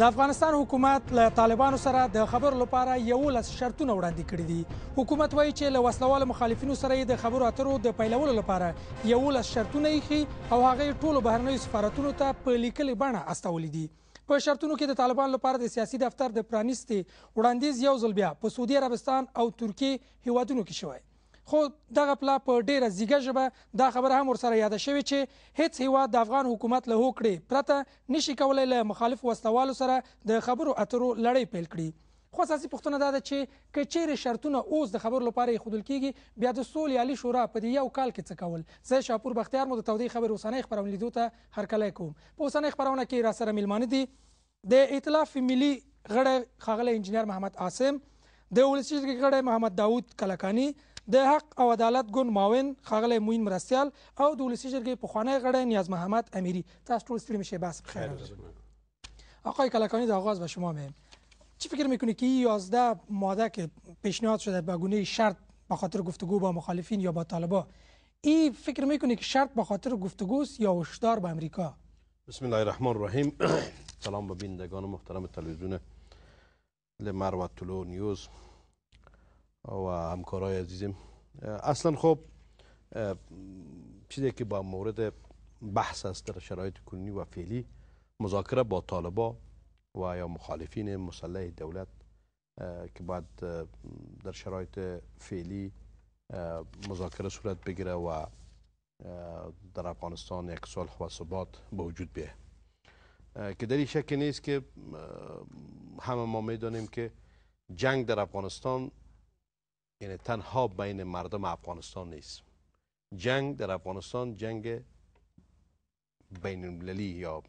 د افغانستان حکومت له طالبانو سره د خبرو لپاره یولس شرطونه وړاندې کړي دي حکومت وایي چې له وسلوال مخالفینو سره د خبرو اترو د پیلولو لپاره یولس شرطونه یې او هغه ټولو بهرنیو سفارتونو ته په لیکلي بڼه استولي دي په شرطونو کې د طالبانو لپاره د سیاسي دفتر د پرانیستي وړاندیز یو ځل بیا په سعودي عربستان او ترکیه هیوادونو کې شوی خو دغه پلا په ډیره زیږه ژبه دا خبره هم ورسره یاده شوې چې هیڅ هیواد د افغان حکومت له هوکړې پرته نشي کولی له مخالف وسلوالو سره د خبرو اترو لړۍ پیل کړي خو اساسي پوښتنه دا ده چې که چیرې شرطونه اوس د خبرو لپاره ایښودل کیږي بیا د سولې عالي شورا په دې یو کال کې څه کول زه شاپور بختیار مو د تودې خبرې اوسنۍ خپرونې لیدو ته هرکلی کوم په اوسنۍ خپرونه کې راسره میلمانه دي د ائتلاف ملي غړی ښاغلی انجینر محمد عاصم د ولسي غړی محمد داود کلکانی د حق او عدالت ګوند معاون ښاغلی موین مرستیال او د ولسي جرګې پخوانی غړی نیاز محمد امیری تاسو ټول ستړي مشئ بحث بخیر آقای کلکانی در آغاز به شما مهم چی فکر میکنی که این یازده ماده که پیشنهاد شده به گونه شرط به خاطر گفتگو با مخالفین یا با طالبا ای فکر میکنی که شرط به خاطر گفتگوست یا هشدار به امریکا بسم الله الرحمن الرحیم سلام به بینندگان محترم تلویزیون لمر و طلوع نیوز و همکارای عزیزم اصلا خب چیزی که با مورد بحث است در شرایط کنونی و فعلی مذاکره با طالبا و یا مخالفین مسلح دولت که باید در شرایط فعلی مذاکره صورت بگیره و در افغانستان یک صلح و ثبات به وجود بیه که در این شک نیست که همه ما میدانیم که جنگ در افغانستان یعنی تنها بین مردم افغانستان نیست جنگ در افغانستان جنگ بین المللی یا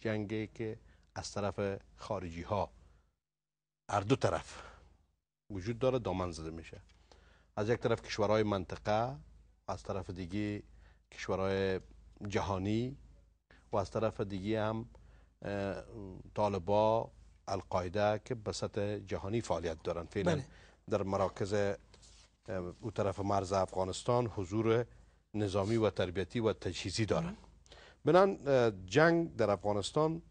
جنگی که از طرف خارجی ها هر دو طرف وجود داره دامن زده میشه از یک طرف کشورهای منطقه از طرف دیگه کشورهای جهانی و از طرف دیگه هم طالبا القاعده که به سطح جهانی فعالیت دارن فعلا بله. در مراکز او طرف مرز افغانستان حضور نظامی و تربیتی و تجهیزی دارند بنان جنگ در افغانستان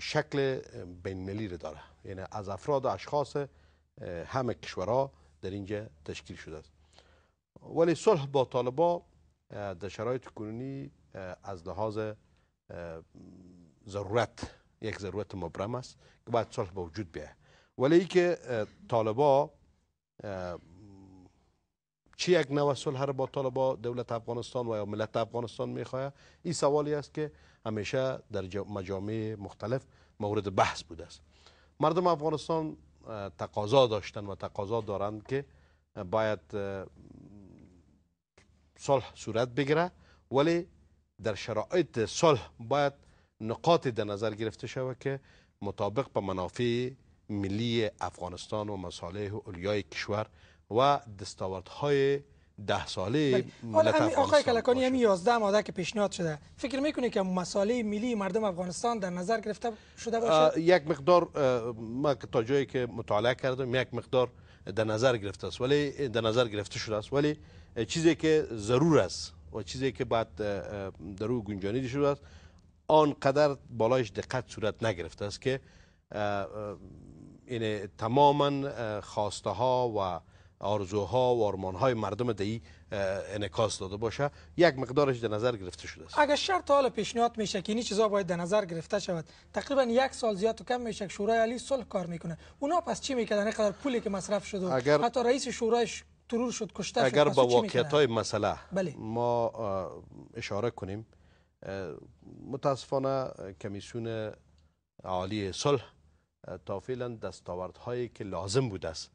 شکل بینالمللی داره یعنی از افراد و اشخاص همه کشورها در اینجا تشکیل شده است ولی صلح با طالبا در شرایط کنونی از لحاظ ضرورت یک ضرورت مبرم است که باید صلح به وجود بیه ولی که طالبا چی یک نوع صلح را با طالبا دولت افغانستان و یا ملت افغانستان میخواهد این سوالی است که همیشه در مجامع مختلف مورد بحث بوده است مردم افغانستان تقاضا داشتن و تقاضا دارند که باید صلح صورت بگیره ولی در شرایط صلح باید نقاطی در نظر گرفته شود که مطابق به منافع ملی افغانستان و مصالح اولیای کشور و دستاوردهای ده ساله بله. ملت افغانستان آقای کلکانی همین یازده ماده که پیشنهاد شده فکر میکنه که مساله ملی مردم افغانستان در نظر گرفته شده باشه یک مقدار ما تا جایی که مطالعه کردم یک مقدار در نظر گرفته است ولی در نظر گرفته شده است ولی چیزی که ضرور است و چیزی که بعد در گنجانی گنجانیده شده است آنقدر بالایش دقت صورت نگرفته است که این تماما خواسته ها و آرزوها و های مردم دهی انکاس داده باشه یک مقدارش در نظر گرفته شده است اگر شرط حال پیشنهاد میشه که این چیزا باید در نظر گرفته شود تقریبا یک سال زیاد و کم میشه که شورای علی صلح کار میکنه اونا پس چی میکردن اینقدر پولی که مصرف شده اگر حتی رئیس شورایش ترور شد کشته شد اگر با واقعیت های مسئله بله. ما اشاره کنیم متاسفانه کمیسیون عالی صلح تا فعلا هایی که لازم بود است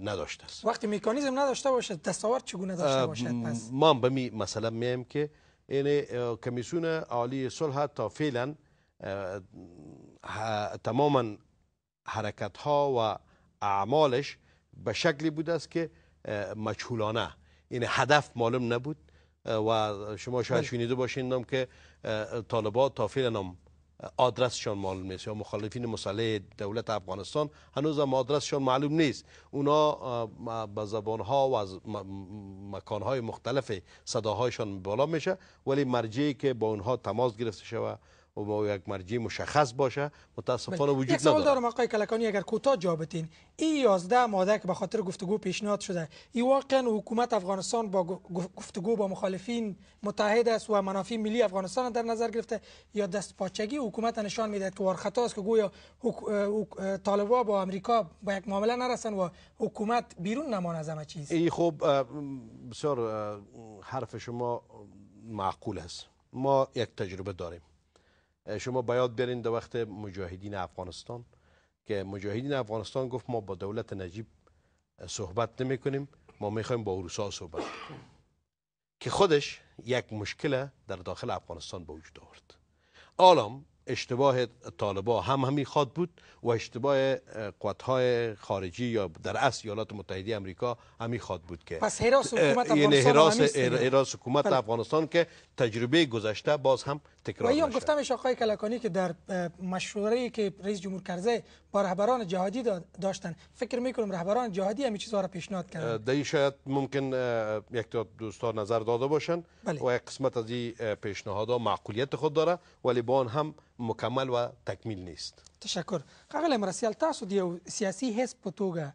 نداشته است وقتی میکانیزم نداشته باشد دستاورد چگونه داشته باشد پس ما به می مثلا میم که یعنی، این کمیسیون عالی صلح تا فعلا تماما حرکت ها و اعمالش به شکلی بوده است که مجهولانه این یعنی هدف معلوم نبود و شما شاید بله. شنیده باشین که طالبات تا فعلا آدرسشان معلوم نیست یا مخالفین مسلح دولت افغانستان هنوز هم آدرسشان معلوم نیست اونا به زبانها و از مکان مختلف صداهایشان بالا میشه ولی مرجعی که با اونها تماس گرفته شود و با یک مرجع مشخص باشه متاسفانه بله. وجود نداره یک سوال دارم آقای کلکانی اگر کوتاه جواب بتین این 11 ماده که به خاطر گفتگو پیشنهاد شده این واقعا حکومت افغانستان با گفتگو با مخالفین متحد است و منافع ملی افغانستان در نظر گرفته یا دست پاچگی حکومت نشان میده که وارخطا است که گویا طالبا با امریکا با یک معامله نرسن و حکومت بیرون نمان از همه چیز این خب بسیار حرف شما معقول است ما یک تجربه داریم شما باید برین در وقت مجاهدین افغانستان که مجاهدین افغانستان گفت ما با دولت نجیب صحبت نمی کنیم ما میخوایم با اروسا صحبت کنیم که خودش یک مشکل در داخل افغانستان به وجود آورد آلام اشتباه طالبا هم همی خواد بود و اشتباه های خارجی یا در اصل ایالات متحده امریکا همی خواد بود که پس حراس حکومت یعنی افغانستان یعنی حراس, حکومت خب. افغانستان که تجربه گذشته باز هم تکرار شد و گفتم آقای کلکانی که در مشوره که رئیس جمهور کرزه با رهبران جهادی داشتن فکر میکنم رهبران جهادی همین چیزها را پیشنهاد کردن دهی شاید ممکن یک دوستان نظر داده باشن بله. و یک قسمت از این پیشنهادها معقولیت خود داره ولی با هم مکمل و تکمیل نیست تشکر ښاغلی مرسیال تاسو د یو سیاسي حزب په توګه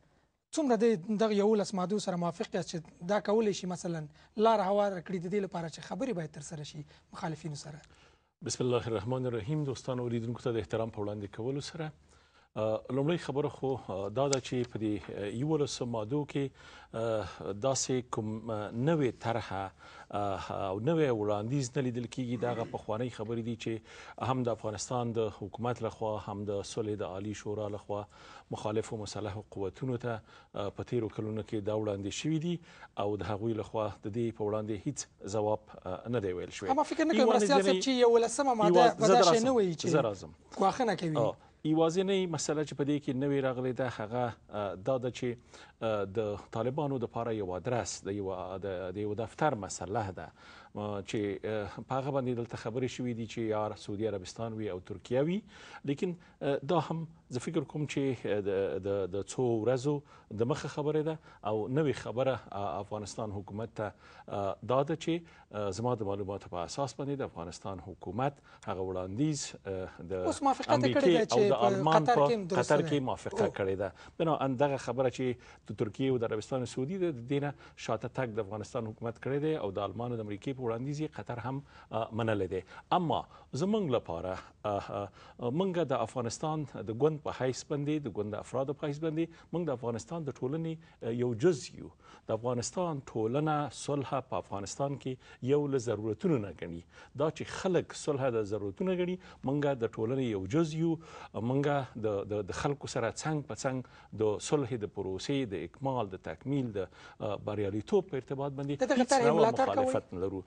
څومره د دغه یولس مادو سره موافق یاست چې دا کولی شي مثلا لار هواره کړي د دې لپاره چې خبرې باید ترسره شي مخالفینو سره بسم الله الرحمن الرحیم دوستان اوریدونکو ته د احترام په وړاندې کولو سره لومړی خبره خو دا ده چې په دې یولسو مادو کې داسې کوم نوې طرحه او نوې وړاندیز نه لیدل کیږي دا په خوانی خبرې دي چې هم د افغانستان د حکومت لخوا هم د صلح د عالی شورا لخوا مخالف او مصالح قوتونو ته په تیرو کلونو کې دا وړاندې شوې دي او د هغوی لخوا د دې په وړاندې هیڅ ځواب نه دی ویل شوی اما فکر نه کوم چې یو لسمه ماده په دا شی نه وایي چې زرازم واخنه کوي یوازینۍ مسله چې په دې کې نوې راغلې ده هغه دا ده چې د طالبانو د لپاره یو ادرس د یو د یو دفتر مسله ده چې په هغه باندې دلته خبرې شوې دي چې یا سعودي عربستان وي او ترکیه وي لیکن دا هم زه فکر کوم چې د د څو ورځو د مخه خبره ده او نوې خبره افغانستان حکومت ته دا ده چې زما د معلوماتو په اساس باندې د افغانستان حکومت هغه وړاندیز د امریکای او د آلمان په قطر کې موافقه کړې ده بنا اندغه خبره چې د ترکیه او د عربستان سعودي د دینه شاته تک د افغانستان حکومت کړی دی او د آلمان او د امریکای په وړاندیز قطر هم منل دي اما زمنګ لپاره منګه د افغانستان د ګوند په حیث باندې د ګوند افراد په حیث باندې موږ د افغانستان د ټولنې یو جز یو د افغانستان ټولنه صلح په افغانستان کې یو له ضرورتونو نه غني دا چې خلک صلح د ضرورتونو غني منګه د ټولنې یو جز یو منګه د د خلکو سره څنګ په څنګ د صلح د پروسې د اکمال د تکمیل د بریالیتوب په ارتباط باندې هیڅ مخالفت نه لرو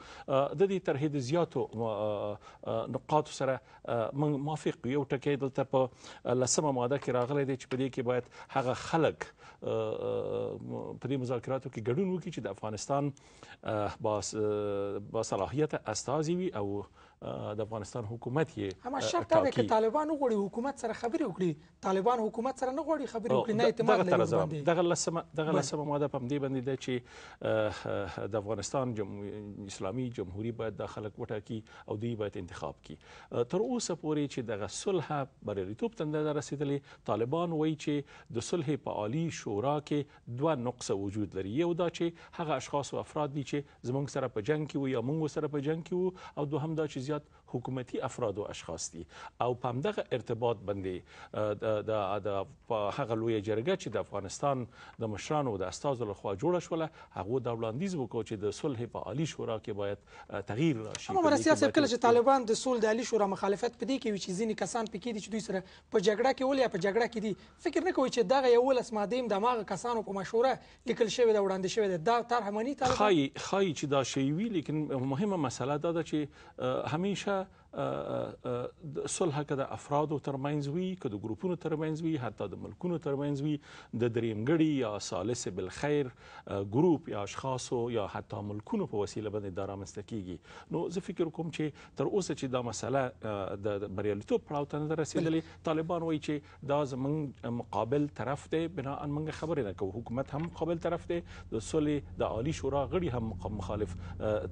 د دې طرحې د زیاتو نقاط سره من موافق یو ټکی دلته په لسمه ماده کې راغلی دی چې په دې کې باید هغه خلک په دې مذاکراتو کې ګډون وکړي چې د افغانستان با با صلاحیت استازي وي او د افغانستان حکومت یې هم شرط دا چې طالبان غوړي حکومت سره خبرې وکړي طالبان حکومت سره نه غوړي خبرې وکړي نه اعتماد لري دغه لسمه دغه لسمه ماده په دې باندې ده چې د افغانستان جمهوریت اسلامي جمهوریت باید د خلک وټاکي او دوی باید انتخاب کړي تر اوسه پورې چې دغه صلح بریالیتوب ته نه رسیدلې طالبان وایي چې د صلح په عالی شورا کې دوه نقص وجود لري یو دا چې هغه اشخاص او افراد دي چې زمونږ سره په جنگ کې وي یا موږ سره په جنگ کې وو او دوهم دا چې hissiyat حکومتي افراد او اشخاص دي او په همدغه ارتباط باندې د د هغه لوی جرګه چې د افغانستان د مشرانو د استادو لخوا جوړه شوله هغه د وړاندیز وکړو چې د صلح په عالی شورا کې باید تغییر راشي اما مرسي صاحب کله چې طالبان د صلح د عالی شورا مخالفت پدې کوي چې ځینې کسان پکې دي چې دوی سره په جګړه کې ولیا په جګړه کې دي فکر نه کوي چې دغه یو لس ماده د ماغه کسانو په مشوره لیکل شوی دا وړاندې شوی دا, دا طرح منی طالبان خای خای چې دا شی وی لیکن مهمه مسله دا ده چې همیشه صلح که د افرادو ترمنځ وي که د ګروپونو ترمنځ وي حتی د ملکونو ترمنځ وي د دریمګړي یا ثالث بالخير ګروپ یا اشخاصو یا حتی ملکونو په وسیله باندې دا رامنځته کیږي نو زه فکر کوم چې تر اوسه چې دا مسله د بریالیتوب پړاو ته نه رسیدلې طالبان وایي چې دا زمونږ مقابل طرف دی بنا ان موږ خبرې نه کوو حکومت هم مقابل طرف دی د صلح د عالی شورا غړي هم مخالف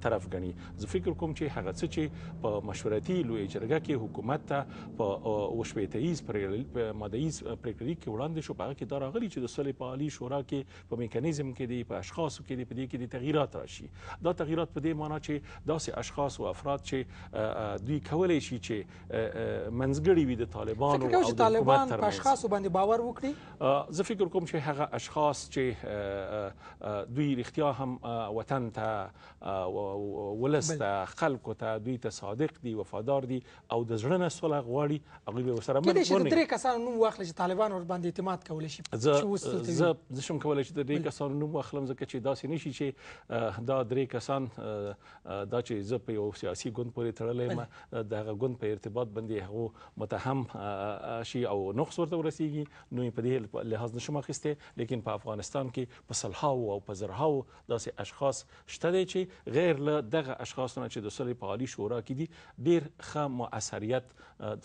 طرف ګڼي زه فکر کوم چې هغه څه چې په مشورتي ولسي لوی جرګه کې حکومت ته په وشویتیز پرې مادهیز پریکړې کې وړاندې شو په کې دا راغلی چې د صلح په عالی شورا کې په میکانیزم کې دی په اشخاصو کې دی په دې کې دی تغییرات راشي دا تغییرات په دې معنی چې داسې اشخاص او افراد چې دوی کولای شي چې منځګړي وي د طالبانو او د طالبان په اشخاصو باندې باور وکړي زه فکر کوم چې هغه اشخاص چې دوی رښتیا هم وطن ته ولست خلکو ته دوی ته صادق دي وفادار وفادار دي او د زړه نه صلح غواړي هغوی به ورسره کېدای شي د درې کسانو نوم واخلي چې طالبان ورباندې اعتماد کولی شي زه زه شم کولی چې د درې کسانو نوم واخلم ځکه چې داسې نه شي چې دا درې کسان دا چې زه په یو سیاسي ګوند پورې تړلی یم د هغه ګوند په ارتباط باندې هغو متهم شي او نقص ورته ورسیږي نو په دې لحاظ نشم اخیستی لیکن په افغانستان کې په سلهاو او په زرهاو داسې اشخاص شته دي چې غیر له دغه اشخاصو نه چې د سولې په عالی شورا کې دي ډیر ډیر ښه مؤثریت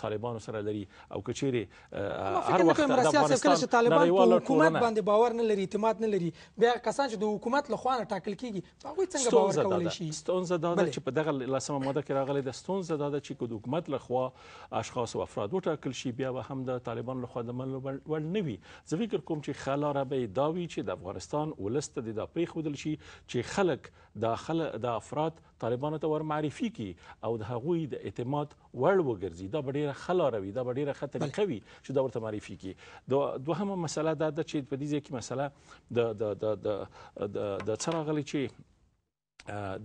طالبانو سره لري او کچېرې هر وخت د افغانستان طالبان په حکومت باندې باور نه لري اعتماد نه لري بیا کسان چې د حکومت له خوا نه ټاکل کیږي هغوی څنګه باور کولی شي ستونزه دا ده چې په دغه لسمه ماده کې راغلې ده ستونزه دا ده چې که د حکومت له خوا اشخاص او افراد وټاکل شي بیا به هم د طالبان له خوا د منلو وړ نه وي زه فکر کوم چې ښه لاره به یې دا وي چې د افغانستان ولس ته د دا پرېښودل شي چې خلک د خلک د افراد طالبانو ته ورمعرفي کړي او د هغوی د اعتماد وړ وګرځي دا به ډېره ښه لاره وي دا به ډېره ښه طریقه وي چې دا ورته معرفي کړي د دوهمه مسله دا ده چې په دې ځای کې مسله د د د د د څه راغلی چې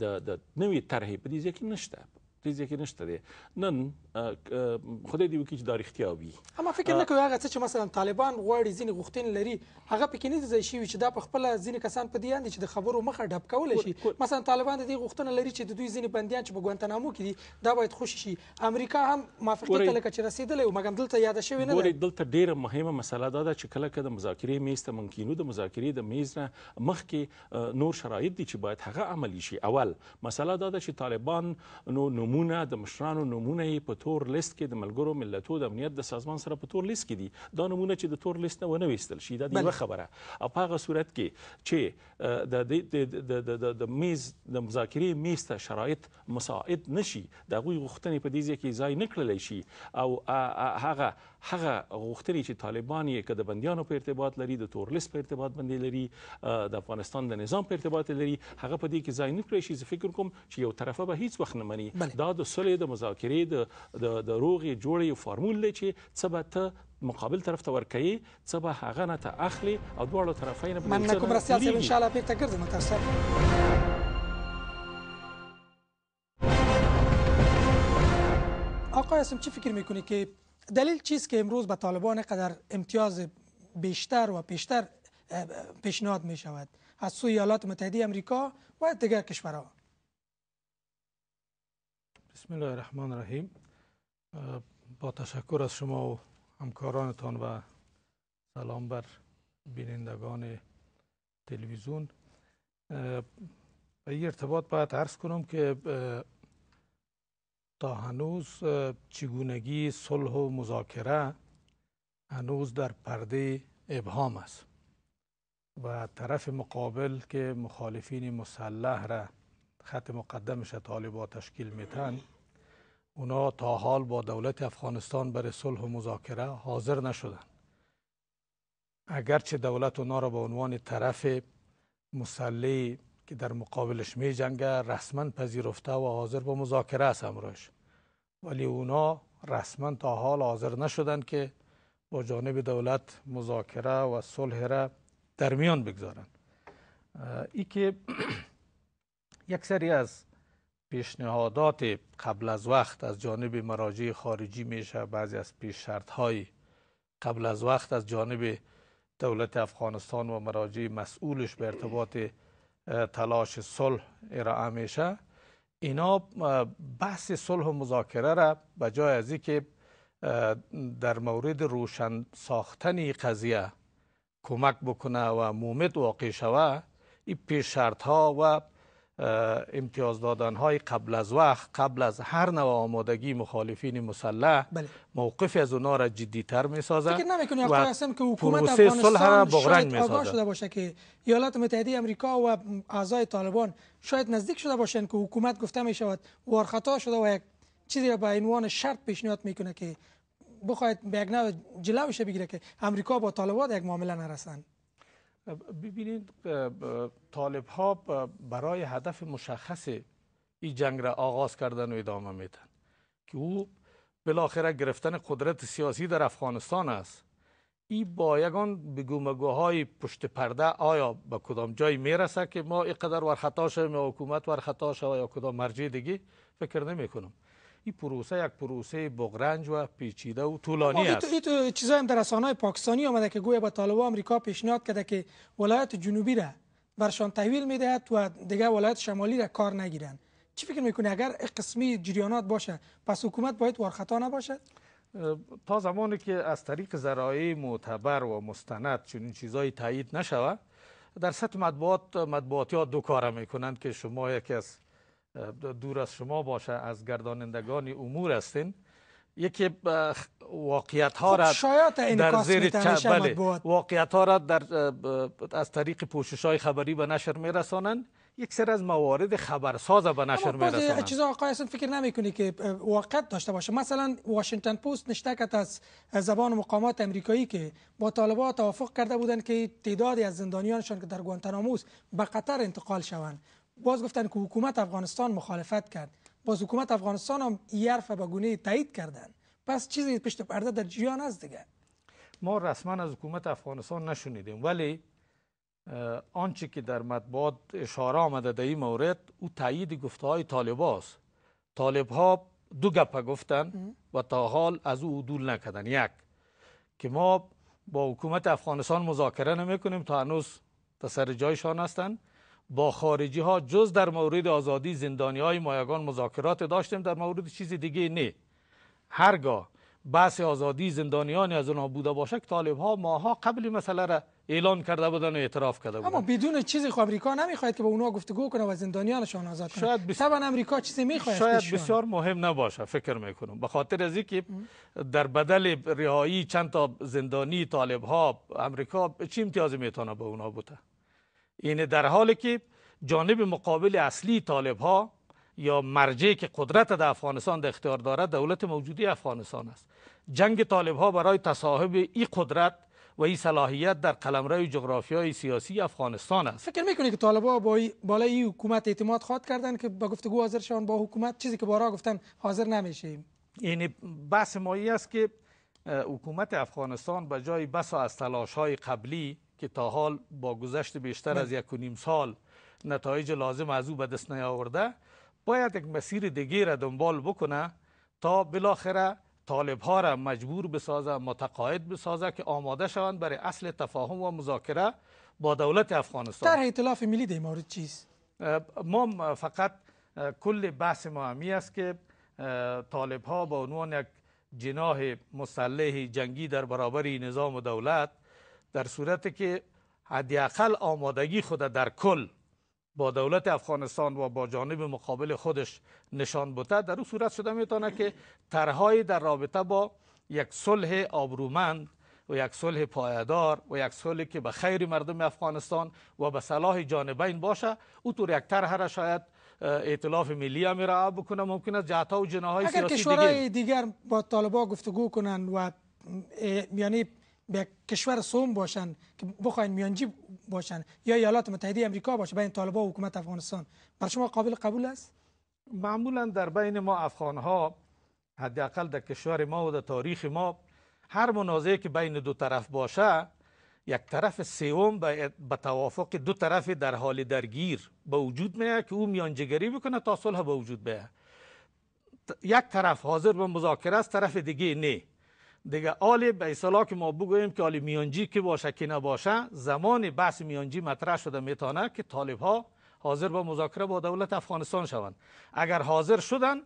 د د نوې طرحې په دې ځای کې نشته په دې ځای کې نشته دی نن خدای دې وکړي چې دا رښتیا وي اما فکر نه کوي هغه څه چې مثلا طالبان غواړي ځینې غوښتنې لري هغه پکې نه ځای شوي چې دا په خپله ځینې کسان په دې اندي چې د خبرو مخه ډب کولی شي مثلا طالبان د دې غوښتنه لري چې د دوی ځینې بندیان چې په ګوانتنامو کې دي دا باید خوشي شي امریکا هم موافقې ته لکه چې رسېدلی وو مګم دلته یاده شوې نه ده دلته ډېره مهمه مسله دا ده چې کله که د مذاکرې میز ته ممکنو د مذاکرې د میز نه مخکې نور شرایط دي چې باید هغه عملی شي اول مسله دا ده چې طالبان نو نمونه د مشرانو نمونه په تور لیست کې د ملګرو ملتونو د امنیت د سازمان سره په تور لیست کې دي دا نمونه چې د تور لیست نه ونه ویستل شي دا یو خبره او په هغه صورت کې چې د د د د میز د مذاکرې میز ته شرایط مساعد نشي د غوي غوښتنې په دې ځای کې ځای نه کړل شي او هغه هغه غوښتنې چې طالبان یې کده بندیانو په ارتباط لري د تورلیس په ارتباط باندې لري د افغانستان د نظام په ارتباط لري هغه په دې کې ځای نه کړی شي زه فکر کوم چې یو طرفه به هیڅ وخت نه مني دا د صلح د مذاکرې د د د روغې جوړې فارمول لري چې څه به ته مقابل طرف ته ورکوي څه به هغه نه ته اخلي او دواړو طرفین به من کوم رسیا ان شاء الله بیرته ګرځم تاسو آقای اسم چی فکر میکنی که دلیل چیست که امروز به طالبان قدر امتیاز بیشتر و بیشتر پیشنهاد می شود از سوی ایالات متحده امریکا و دیگر کشورها بسم الله الرحمن الرحیم با تشکر از شما و همکارانتان و سلام بر بینندگان تلویزیون این ارتباط باید عرض کنم که تا هنوز چگونگی صلح و مذاکره هنوز در پرده ابهام است و طرف مقابل که مخالفین مسلح را خط مقدمش طالبا تشکیل میتند اونا تا حال با دولت افغانستان بر صلح و مذاکره حاضر نشدند اگرچه دولت اونا را به عنوان طرف مسلح که در مقابلش می جنگه رسما پذیرفته و حاضر به مذاکره است امروش ولی اونا رسما تا حال حاضر نشدند که با جانب دولت مذاکره و صلح را در میان بگذارند ای که یک سری از پیشنهادات قبل از وقت از جانب مراجع خارجی میشه بعضی از پیش شرط های قبل از وقت از جانب دولت افغانستان و مراجع مسئولش به ارتباط تلاش صلح ارائه میشه اینا بحث صلح و مذاکره را به جای از که در مورد روشن ساختن قضیه کمک بکنه و مومد واقع شوه این پیش شرط ها و امتیاز دادن های قبل از وقت قبل از هر نوع آمادگی مخالفین مسلح بله. موقف از اونا را جدی تر می سازد فکر نمی کنی هستم که حکومت افغانستان شاید شده باشه که ایالات متحده امریکا و اعضای طالبان شاید نزدیک شده باشند که حکومت گفته می شود وارخطا شده و یک چیزی را به عنوان شرط پیشنهاد میکنه که بخواید به یک نوع جلوش بگیره که امریکا با طالبان یک معامله نرسند ببینید طالب ها برای هدف مشخص این جنگ را آغاز کردن و ادامه میدن که او بالاخره گرفتن قدرت سیاسی در افغانستان است ای با یگان های پشت پرده آیا به کدام جای میرسه که ما اینقدر ورخطا شویم یا حکومت ورخطا شویم یا کدام مرجع دیگه فکر نمی کنم این پروسه یک پروسه بغرنج و پیچیده و طولانی خب، است این تو چیزا هم در رسانه‌های پاکستانی آمده که گویا با طالبان آمریکا پیشنهاد کرده که ولایت جنوبی را برشان تحویل میدهد و دیگه ولایت شمالی را کار نگیرند چی فکر میکنی اگر این قسمی جریانات باشه پس حکومت باید وارخطا نباشد تا زمانی که از طریق ذرایع معتبر و مستند چنین چیزایی تایید نشود در سطح مطبوعات مطبوعاتی ها دو کاره میکنند که شما یکی از دور از شما باشه از گردانندگان امور هستین یکی واقعیت ها خب، بله. را در زیر بله واقعیت ها را در از طریق پوشش های خبری به نشر می یکسر یک سر از موارد خبرساز به نشر می چیزا آقای فکر نمی که واقعیت داشته باشه مثلا واشنگتن پوست نشته از زبان مقامات امریکایی که با طالبان توافق کرده بودند که تعدادی از زندانیانشان که در گوانتاناموس به قطر انتقال شوند باز گفتن که حکومت افغانستان مخالفت کرد باز حکومت افغانستان هم این حرف به گونه تایید کردن پس چیزی پشت پرده در جیان است دیگه ما رسما از حکومت افغانستان نشونیدیم ولی آنچه که در مطبوعات اشاره آمده در این مورد او تایید گفته های طالب هاست طالب ها دو گپه گفتن و تا حال از او عدول نکردن یک که ما با حکومت افغانستان مذاکره نمی کنیم تا هنوز تا سر جایشان هستند با خارجی ها جز در مورد آزادی زندانی های مایگان مذاکرات داشتیم در مورد چیز دیگه نه هرگاه بحث آزادی زندانیان از اونها بوده باشه که طالب ها ماها قبل مسئله را اعلان کرده بودن و اعتراف کرده بودن اما بدون چیزی خب امریکا نمیخواد که با اونها گفتگو کنه و زندانیانشان آزاد کنه شاید بس... امریکا چیزی میخواد شاید بسیار مهم نباشه فکر میکنم به خاطر از اینکه در بدل رهایی چند تا زندانی طالب ها امریکا چی امتیازی میتونه به اونها بوده یعنی در حالی که جانب مقابل اصلی طالب ها یا مرجعی که قدرت در افغانستان در اختیار دارد دولت موجودی افغانستان است جنگ طالب ها برای تصاحب این قدرت و این صلاحیت در قلمرو جغرافیای سیاسی افغانستان است فکر میکنید که طالب ها با بالای این حکومت اعتماد خواهد کردند که با گفتگو حاضر با حکومت چیزی که بارا گفتن حاضر نمیشیم یعنی بحث مایی است که حکومت افغانستان به جای بس از تلاش های قبلی که تا حال با گذشت بیشتر از بله. یک و نیم سال نتایج لازم از او به دست نیاورده باید یک مسیر دیگه را دنبال بکنه تا بالاخره طالبها ها را مجبور بسازه متقاعد بسازه که آماده شوند برای اصل تفاهم و مذاکره با دولت افغانستان در ائتلاف ملی در مورد چیست ما فقط کل بحث ما است که طالبها ها به عنوان یک جناح مسلح جنگی در برابر نظام و دولت در صورت که حداقل آمادگی خود در کل با دولت افغانستان و با جانب مقابل خودش نشان بوده در اون صورت شده میتونه که طرحهای در رابطه با یک صلح آبرومند و یک صلح پایدار و یک صلح که به خیر مردم افغانستان و به صلاح جانبین باشه او طور یک طرح را شاید ائتلاف ملی هم را بکنه ممکن است جهت و جناهای سیاسی دیگر اگر کشورهای دیگر با طالبا گفتگو کنند و یعنی به کشور سوم باشن که بخواین میانجی باشن یا ایالات متحده امریکا باشه بین طالبان و حکومت افغانستان بر شما قابل قبول است معمولا در بین ما افغان ها حداقل در کشور ما و در تاریخ ما هر منازعه که بین دو طرف باشه یک طرف سوم به توافق دو طرف در حال درگیر به وجود میاد که او میانجیگری بکنه تا صلح به وجود بیاد یک طرف حاضر به مذاکره است طرف دیگه نه دیگه آل به اصلاح که ما بگوییم که آلی میانجی که باشه که نباشه زمان بحث میانجی مطرح شده میتانه که طالب ها حاضر با مذاکره با دولت افغانستان شوند اگر حاضر شدن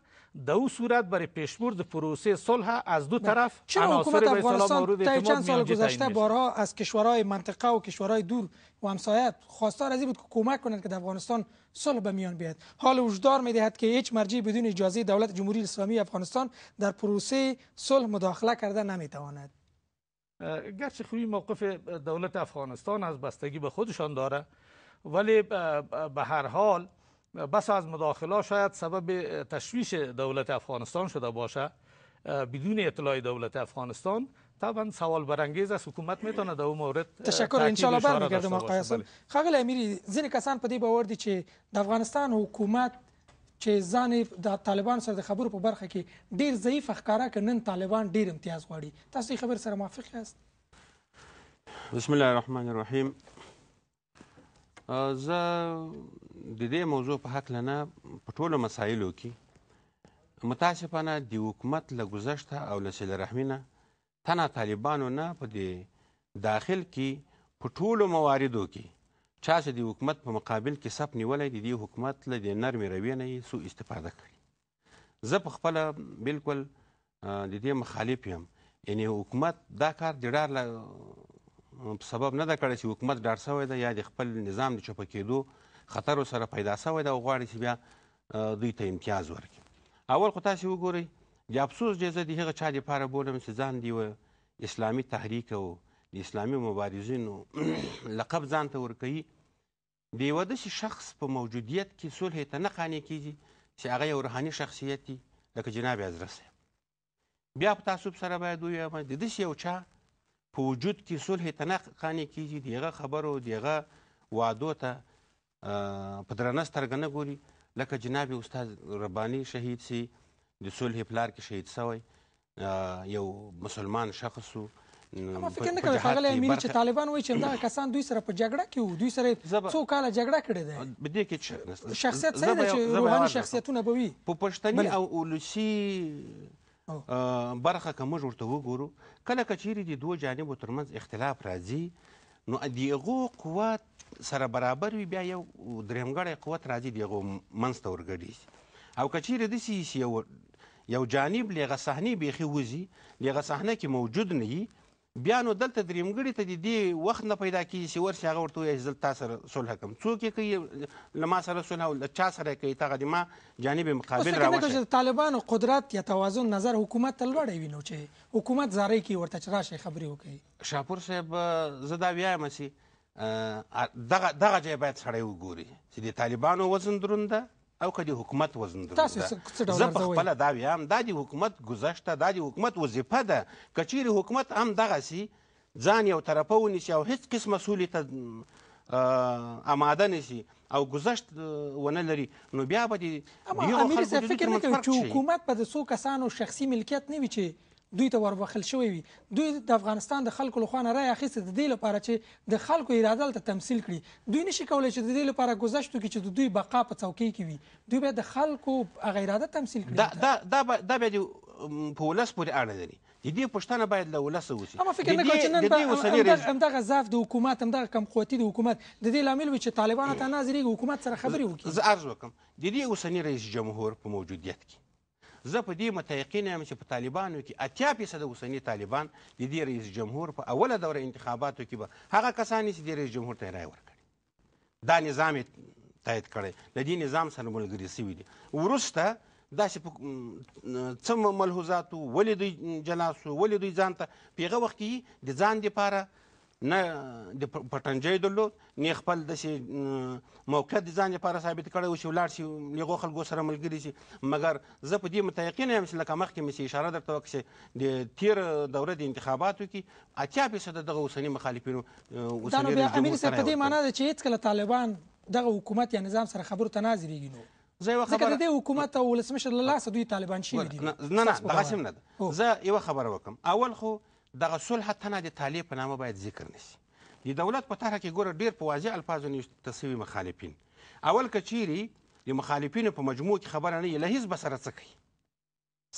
در او صورت برای پیشبرد پروسه صلح از دو طرف چرا حکومت افغانستان تا چند سال گذشته بارها از کشورهای منطقه و کشورهای دور و همسایت خواستار از بود که کمک کنند که در افغانستان صلح به میان بیاید حال وجدار میدهد که هیچ مرجعی بدون اجازه دولت جمهوری اسلامی افغانستان در پروسه صلح مداخله کرده نمیتواند گرچه خوبی موقف دولت افغانستان از بستگی به خودشان داره ولی به هر حال بس از مداخله شاید سبب تشویش دولت افغانستان شده باشه بدون اطلاع دولت افغانستان طبعا سوال برانگیز است حکومت میتونه در مورد تشکر ان شاء الله برمیگردم آقای حسن خاغل امیری ځینې کسان په دې باور دي چې د افغانستان حکومت چې ځان د طالبان سره د خبرو په برخه کې ډیر ضعیف ښکارا کوي نن طالبان ډیر امتیاز غواړي تاسو خبر سره موافق یاست بسم الله الرحمن الرحیم زه د دې موضوع په حق نه په ټولو مسایلو کې متاسفانه د حکومت له گذشته او له صله رحمي نه تنه طالبانو نه په دې داخل کې په ټولو مواردو کې چا چې د حکومت په مقابل کې سپ نیولی د دې حکومت له د نرمې رویې نه یې سوء استفاده کړي زه په خپله بلکل د دې مخالف یم یعنی حکومت دا کار د ډار له سبب نه ده کړی چې حکومت ډار سوی ده یا د خپل نظام د چپه کېدو خطر سره پیدا شوی ده او غواړي چې بیا دوی ته امتیاز ورکړي اول خو تاسې وګورئ د افسوس دی زه د هغه چا دپاره بولم چې ځان دی یوه اسلامي تحریک او د اسلامي مبارزینو لقب ځان ته ورکوي د یوه داسې شخص په موجودیت کې صلحې ته نه قانع کیږي چې هغه یو روحاني شخصیت دی لکه جناب حضرت صاحب بیا په تعصب سره باید ووایم د داسې یو چا په وجود کې صلحې ته نه قانع کیږي د هغه خبرو د هغه وعدو ته په درنه سترګه نه ګوري لکه جناب استاد رباني شهید سي د صلح پلار کې شهید سوی یو مسلمان شخص وو ما فکر نه کوم ښاغلی امینی چې طالبان وایي چې همدغه کسان دوی سره په جګړه کې وو دوی سره څو کاله جګړه کړې ده په دې کې شخصیت څه ده چې روحاني شخصیتونه به وي په پښتني او اولسي برخه که موږ ورته وګورو کله که چیرې د دوو جانبو ترمنځ اختلاف راځي نو د هغو قوت سره برابر وي بیا یو درېمګړی قوت راځي د هغو منځ ته ورګډېږي او که چیرې داسې یو یو جانب له هغه صحنې بیخي وځي د هغه صحنه کې موجود نه وي بیا نو دلته د نیمګړي ته د دې وخت نه پیدا کېږي چې ورشي هغه ورته ووایي زه تا سره صلح کوم څوک یې کوي له ما سره صلح او له چا سره یې کوي ته هغه د ما جانب مقابل راوشي د طالبانو قدرت یا توازن نظر حکومت ته لوړی وینو چې حکومت زارۍ کوي ورته چې راشي خبرې وکړي شاپور صاحب زه دا وایم چې دغه دغه ځای باید سړی وګوري چې د طالبانو وزن دروند ده او که د حکومت وزن درلوده زه په خپله دا ویم دا د حکومت ګذشته دا د حکومت وظیفه ده که چیرې حکومت هم دغسې ځان یو طرفه ونیسي او هیڅ قسمه سولې ته آماده نسی او گذشت ونه لري نو بیا به د امیر صاحب فکر نه کوي چې حکومت به د څو کسانو شخصي ملکیت نه وي چې دوی ته وروخل شوی وي دوی د افغانستان د خلکو لخوا نه راي اخیسته د دې لپاره چې د خلکو اراده ته تمثيل کړي دوی نشي کولای چې د دې لپاره گذشتو کې چې د دوی بقا په څوکۍ کې وي دوی به د خلکو هغه اراده تمثيل کړي دا دا دا با دا به په ولس پورې اړه لري د دې پښتنه باید له ولسه وشي اما فکر نه کوم چې نن هم دغه ضعف د حکومت هم دغه کم قوتي د حکومت د دې لامل وي چې طالبان ته ناظري حکومت سره خبرې وکړي زه ارزو کوم د دې اوسنی رئیس جمهور په موجودیت کې زه په دې متیقین یم چې په طالبانو کې اتیا فیصده اوسني طالبان د دې رئیس جمهور په اوله دوره انتخاباتو کې به هغه کسان چې دې رئیس جمهور ته یې رایې ورکړي دا نظام یې تایید کړی له دې نظام سره ملګري سوي دي وروسته داسې څه ملحوظات ولې دوی جلا سو ولې دوی ځان ته په هغه وخت کې د ځان دپاره نه د پټنجی درلود نه خپل داسې موقعیت د ځان لپاره ثابت کړی و چې ولاړ شي له هغو خلکو سره ملګري شي مګر زه په دې متیقین یم چې لکه مخکې مې اشاره درته وکړه چې د تیر دوره د انتخاباتو کې اتیا فیصده دغه اوسني مخالفینو اوسني رژیم امیر صاحب په دې معنا ده چې هېڅکله طالبان دغه حکومت یا نظام سره خبرو ته نازرېږي نو زه یو خبره د حکومت او ولسمشر له لاسه دوی طالبان شي دي نه نه دغه سم نه زه یو خبره وکم اول خو دغه صلح تنه د طالع په نامه باید ذکر نسی د دولت په طرحه کې ګوره ډیر په واضح الفاظو نوشته سوي مخالفین اول که چیرې د مخالفینو په مجموع کې خبره نه وي له حزبه سره څه کوي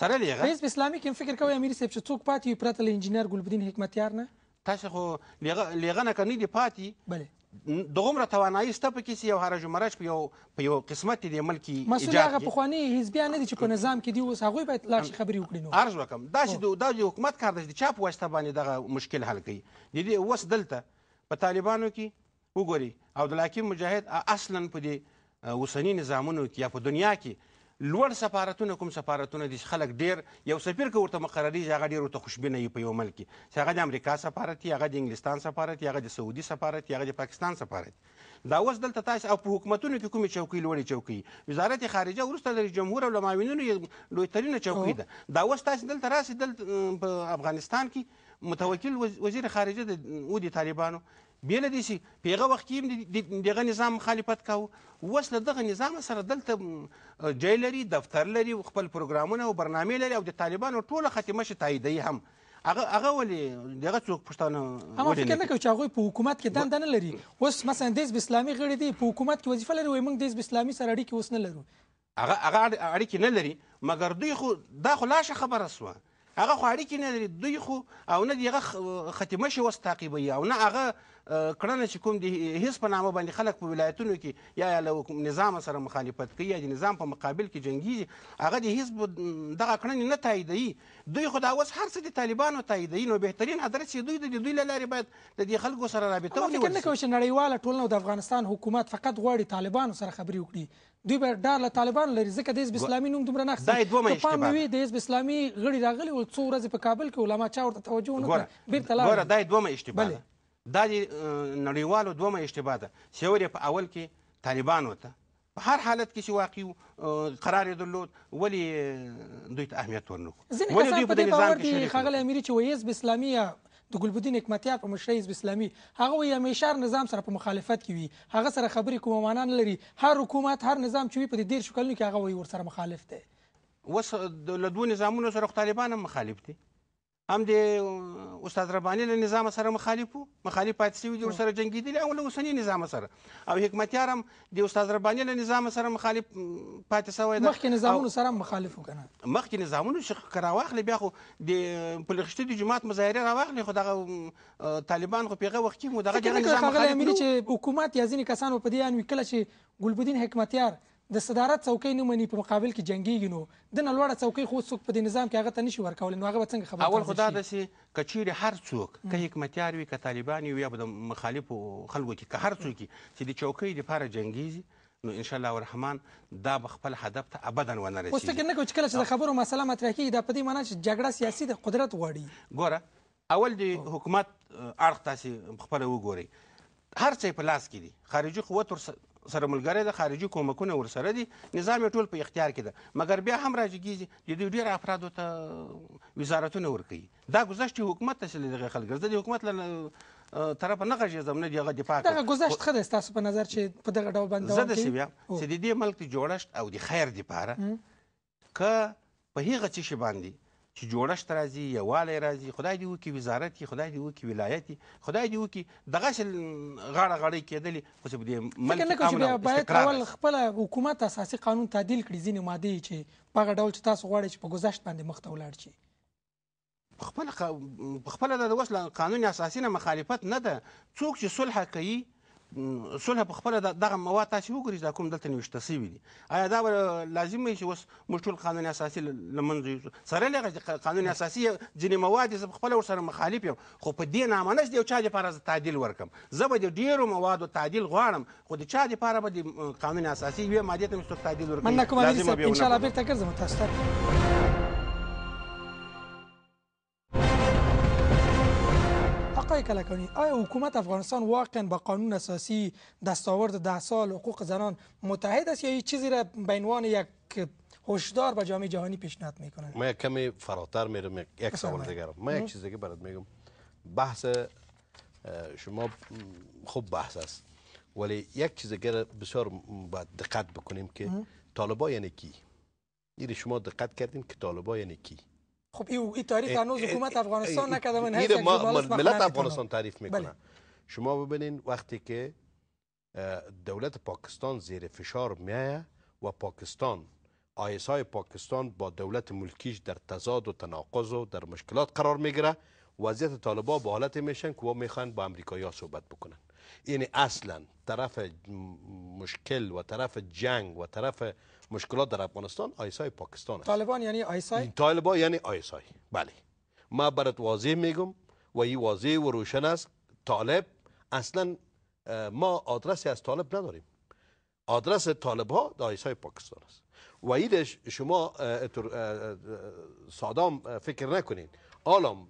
سره لږه حزب اسلامي کې فکر کوي امیر صاحب چې څوک پاتې وي پرته له انجینر ګلبدین حکمتیار نه تاسو خو لغه نه کني دی پاتې دغومره توانایي سته په کې یو هرج مرج په یو په یو قسمت دې عمل کې مسؤل هغه پخوانی حزبیان نه دي چې په نظام کې دي اوس هغوی باید لاړ شي خبرې وکړي نو عرض وکم دا چې دا د حکومت کار دی چې چا په واسطه باندې دغه مشکل حل کړي د دې اوس دلته په طالبانو کې وګوري عبدالحکیم مجاهد اصلا په دې اوسني نظامونو کې یا په دنیا کې لوړ سفارتونه کوم سفارتونه دي خلک ډیر یو سفیر که ورته مقرریږي هغه ډیر ورته خوشبینه وي په یو ملک کې چې هغه د امریکا سفارت هغه د انګلستان سفارت هغه د سعودي سفارت هغه د پاکستان سفارت دا اوس دلته تاسو او په حکومتونو کې کومې چوکۍ لوړې چوکۍ وزارت خارجه وروسته د جمهور او معاونینو لویترینه چوکۍ ده دا اوس تاسو دلته راسي دلته په افغانستان کې متوکل وزیر خارجه د اودي طالبانو بیله دي شي په هغه وخت کې هم دغه نظام مخالفت کاوه اوس له دغه نظام سره دلته جای لري دفتر لري خپل پروګرامونه او برنامې لري او د طالبانو ټوله خاتمه شي تاییدوي هم هغه هغه ولې دغه څوک پښتانه هم فکر نه کوي چې هغوی په حکومت کې دنده نه لري اوس مثلا د اسلامي غړي دي په حکومت کې وظیفه لري وایي موږ د اسلامي سره اړیکې اوس نه لرو هغه هغه اړیکې نه لري مګر دوی خو دا خو لاشه خبره سوه هغه خو اړیکې نه لري دوی خو او نه دغه ختمه شي اوس تعقیبوي او نه هغه کړنه چې کوم د هیڅ په نامه باندې خلک په ولایتونو کې یا له نظام سره مخالفت کوي یا د نظام په مقابل کې جنګیږي هغه د هیڅ دغه کړنې نه تاییدوي دوی خو دا اوس هر څه د طالبانو تاییدوي نو بهترین هدرس چې دوی د دوی له لارې باید د دې خلکو سره رابطه ونیول شي فکر نه کوي چې نړیواله ټولنه د افغانستان حکومت فقط غواړي طالبانو سره خبرې وکړي دوی به ډار له طالبان لري ځکه د حزب اسلامي نوم دومره نه اخلي که پام وي د حزب اسلامي غړي راغلي ول څو ورځې په کابل کې علما چا ورته توجه ونه کړه بیرته لاړ ګوره دا یې دومره اشتباه ده دا د نړیوالو دومه اشتباه ده سیور په اول کې طالبانو ته په هر حالت کې چې واقع قرار یې درلود ولې دوی ته اهمیت ورنکړو ولې دوی په دې باور دي ښاغلی امیري چې وایي حزب اسلامي د ګلبدین حکمتیار په مشرۍ حزب اسلامي هغه وایي همیشه نظام سره په مخالفت کې وي هغه سره خبرې کومه معنا نه لري هر حکومت هر نظام چې وي په دې دېرشو کلونو کې هغه وایي ورسره مخالف دی اوس له دوو نظامونو سره طالبان هم مخالف دي هم د استاد رباني له نظام سره مخالف وو مخالف پاتې شوی دی ورسره جنګېدلی او له اوسني نظام سره او حکمتیار هم د استاد رباني له نظام سره مخالف پاتې شوی دی مخکې نظامونو سره مخالف و که نه مخکې نظامونو چې راواخلې بیا خو د پلخشتي د جومات مظاهرې راواخلې خو دغه طالبان خو په هغه وخت کې مو دغه جنګ نظام مخالف چې حکومت یا ځینې کسانو په دې ان کله چې ګلبدین حکمتیار د صدارت څوکۍ نه مني په مقابل کې جنگيږي نو د نلوړه څوکۍ خو څوک په دې نظام کې هغه ته نشي ورکول نو هغه به څنګه خبره اول خدا داسې کچیر هر څوک که حکمتیار وي که طالبان وي یا د مخالفو خلکو کې که هر څوک چې د چوکۍ لپاره جنگيږي نو ان شاء الله الرحمن دا خپل هدف ته ابدا ونه رسیږي اوس څنګه نه کوچ کله چې د خبرو مسله مطرح کیږي دا په دې معنی چې جګړه سیاسي د قدرت غواړي ګوره اول دی حکومت اړخ تاسو خپل وګوري هر څه په لاس کې دي خارجي قوت ور سره ملګری ده خارجي کومکونه ورسره دي نظام یې ټول په اختیار کې ده مګر بیا هم راجګیږي د دوی ډېر افرادو ته وزارتونه ورکوي دا ګذشت حکومت ته چې له دغې خلک د حکومت له طرفه نه غږېږم نه دغه دفاع دغه ګذشت ښه دی ستاسو په نظر چې په دغه ډول باندې زه داسې ویم چې د دې ملک د جوړښت او د خیر دپاره که په هغه څه شي باندې چې جوړښت راځي یووالی راځي خدای دې وکړي وزارت یې خدای دې وکړي ولایت یې خدای دې وکړي دغسې غاړه غاړۍ کېدلې خو چې په دې ملک کې باید اول خپله حکومت اساسي قانون تعدیل کړي ځینې مادې چې په هغه ډول چې تاسو غواړئ چې په ګذشت باندې مخته ولاړ شي خپل خپل د اوس قانون اساسي نه مخالفت نه ده څوک چې صلح کوي صلح په خپل دغه مواد تاسو وګورئ دا کوم دلته نوښته شوي دي آیا دا لازم وي چې اوس موږ ټول قانون اساسي له منځه سره لږه قانون اساسي ځینې مواد زه په خپل ورسره مخالف یم خو په دې نامه نه چې د یو چا دپاره زه تعدیل ورکم زه به د ډېرو موادو تعدیل غواړم خو د چا دپاره به د قانون اساسي یوې مادې ته مې څوک تعدیل ورکوي مننه کوم انشاءالله بېرته ګرځم تاسو ته کلکانی؟ آیا حکومت افغانستان واقعا با قانون اساسی دستاورد ده سال حقوق زنان متحد است یا این چیزی را به عنوان یک هشدار به جامعه جهانی پیشنهاد میکنند من کمی فراتر میرم یک سوال دیگر من یک چیزی که برات میگم بحث شما خوب بحث است ولی یک چیز که بسیار باید دقت بکنیم که طالبا یعنی کی یعنی شما دقت کردین که طالبا یعنی کی خب این ای تاریخ هنوز حکومت افغانستان نکرده من حیث ملت افغانستان تعریف میکنه بله. شما ببینین وقتی که دولت پاکستان زیر فشار میایه و پاکستان آیس های پاکستان با دولت ملکیش در تضاد و تناقض و در مشکلات قرار میگیره وضعیت طالبا به حالت میشن که و میخوان با امریکایی ها صحبت بکنن این یعنی اصلا طرف مشکل و طرف جنگ و طرف مشکلات در افغانستان آیسای پاکستان است طالبان یعنی آیسای طالبان یعنی آیسای بله ما برات واضح میگم و این واضح و روشن است طالب اصلا ما آدرسی از طالب نداریم آدرس طالب ها آیسای پاکستان است و ایدش شما سادام فکر نکنین آلام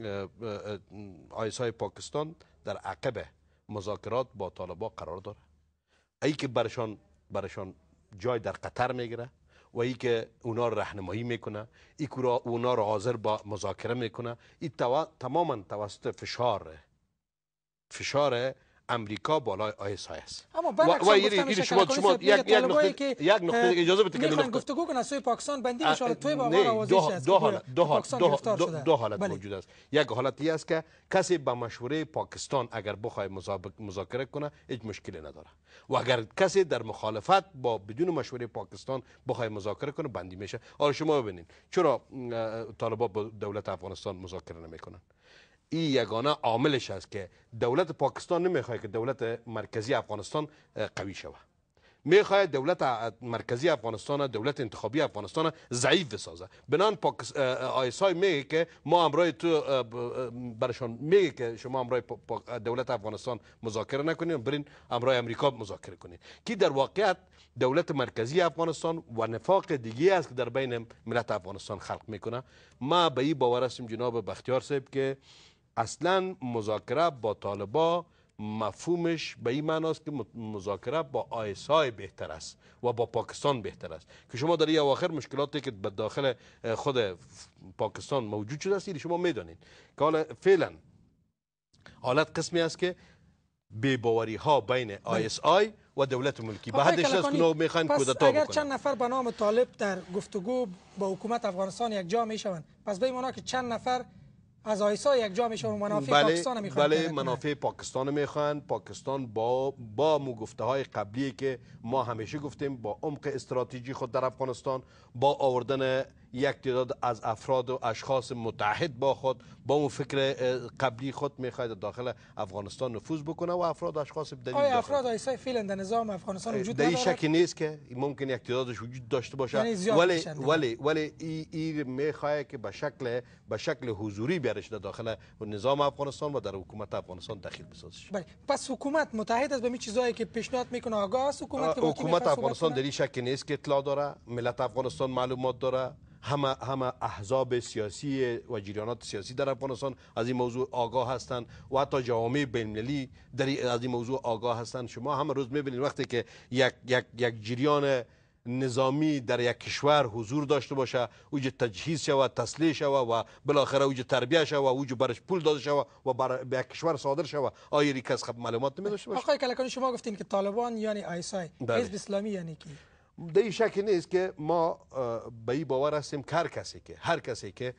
آیسای پاکستان در عقب مذاکرات با طالبا قرار داره ای که برشان برشان جای در قطر میگره و ای که اونا رهنمایی میکنه ای که اونا رو حاضر با مذاکره میکنه ای تماما توسط فشار فشار امریکا بالای های است اما بعد و شما شما یک یک نقطه یک نقطه اجازه بده که نقطه گفتگو کنه سوی پاکستان بندی ان شاء توی باور آوازی است دو بله، حالت دو حالت دو, بله. حالت موجود است یک حالتی است که کسی با مشوره پاکستان اگر بخواد مذاکره کنه هیچ مشکلی نداره و اگر کسی در مخالفت با بدون مشوره پاکستان بخواد مذاکره کنه بندی میشه حالا شما ببینید چرا طالبان با دولت افغانستان مذاکره نمیکنن این یگانه عاملش است که دولت پاکستان نمیخواد که دولت مرکزی افغانستان قوی شود میخواهد دولت مرکزی افغانستان دولت انتخابی افغانستان ضعیف بسازه بنان پاکس... آیسای میگه که ما امرای تو برشان میگه که شما امرای دولت افغانستان مذاکره نکنین برین امرای امریکا مذاکره کنین که در واقعیت دولت مرکزی افغانستان و نفاق دیگه است که در بین ملت افغانستان خلق میکنه ما به این باور هستیم جناب بختیار صاحب که اصلا مذاکره با طالبا مفهومش به این معنی است که مذاکره با آیسای بهتر است و با پاکستان بهتر است که شما در آخر مشکلاتی که به داخل خود پاکستان موجود شده است یعنی شما میدانید که حالا فعلا حالت قسمی است که باوری ها بین بله. آیس و دولت ملکی بعدش از کنو میخوان کودتا اگر چند نفر به نام طالب در گفتگو با حکومت افغانستان یک جا میشوند پس به که چند نفر از آیسا یک جامعه منافع بله، پاکستان میخوان بله منافع پاکستان میخوان پاکستان با با گفته های قبلی که ما همیشه گفتیم با عمق استراتژی خود در افغانستان با آوردن یک تعداد از افراد و اشخاص متحد با خود با اون فکر قبلی خود میخواید داخل افغانستان نفوذ بکنه و افراد و اشخاص بدلیل آیا افراد ایسای فعلا در نظام افغانستان وجود نداره شکی نیست که ممکن یک وجود داشته باشه یعنی ولی ولی ولی ای, ای میخواد که به شکل به شکل حضوری بیارش در داخل نظام افغانستان و در حکومت افغانستان دخیل بسازش بله پس حکومت متحد است به می چیزایی که پیشنهاد میکنه آگاه است حکومت حکومت افغانستان در شک نیست که اطلاع داره ملت افغانستان معلومات داره همه, همه احزاب سیاسی و جریانات سیاسی در افغانستان از این موضوع آگاه هستند و حتی جوامع بینالمللی در از این موضوع آگاه هستند شما همه روز میبینید وقتی که یک, یک, یک جریان نظامی در یک کشور حضور داشته باشه اوج تجهیز شوه تسلیح شوه و بالاخره اوج تربیه شوه اوج برش پول داده شوه و بر به یک کشور صادر شوه آیا کس خب معلومات نمی داشته باشه آقای کلکانی شما گفتین که طالبان یعنی آیسای حزب اسلامی یعنی کی در این شکی نیست که ما به این باور هستیم که هر کسی که هر کسی که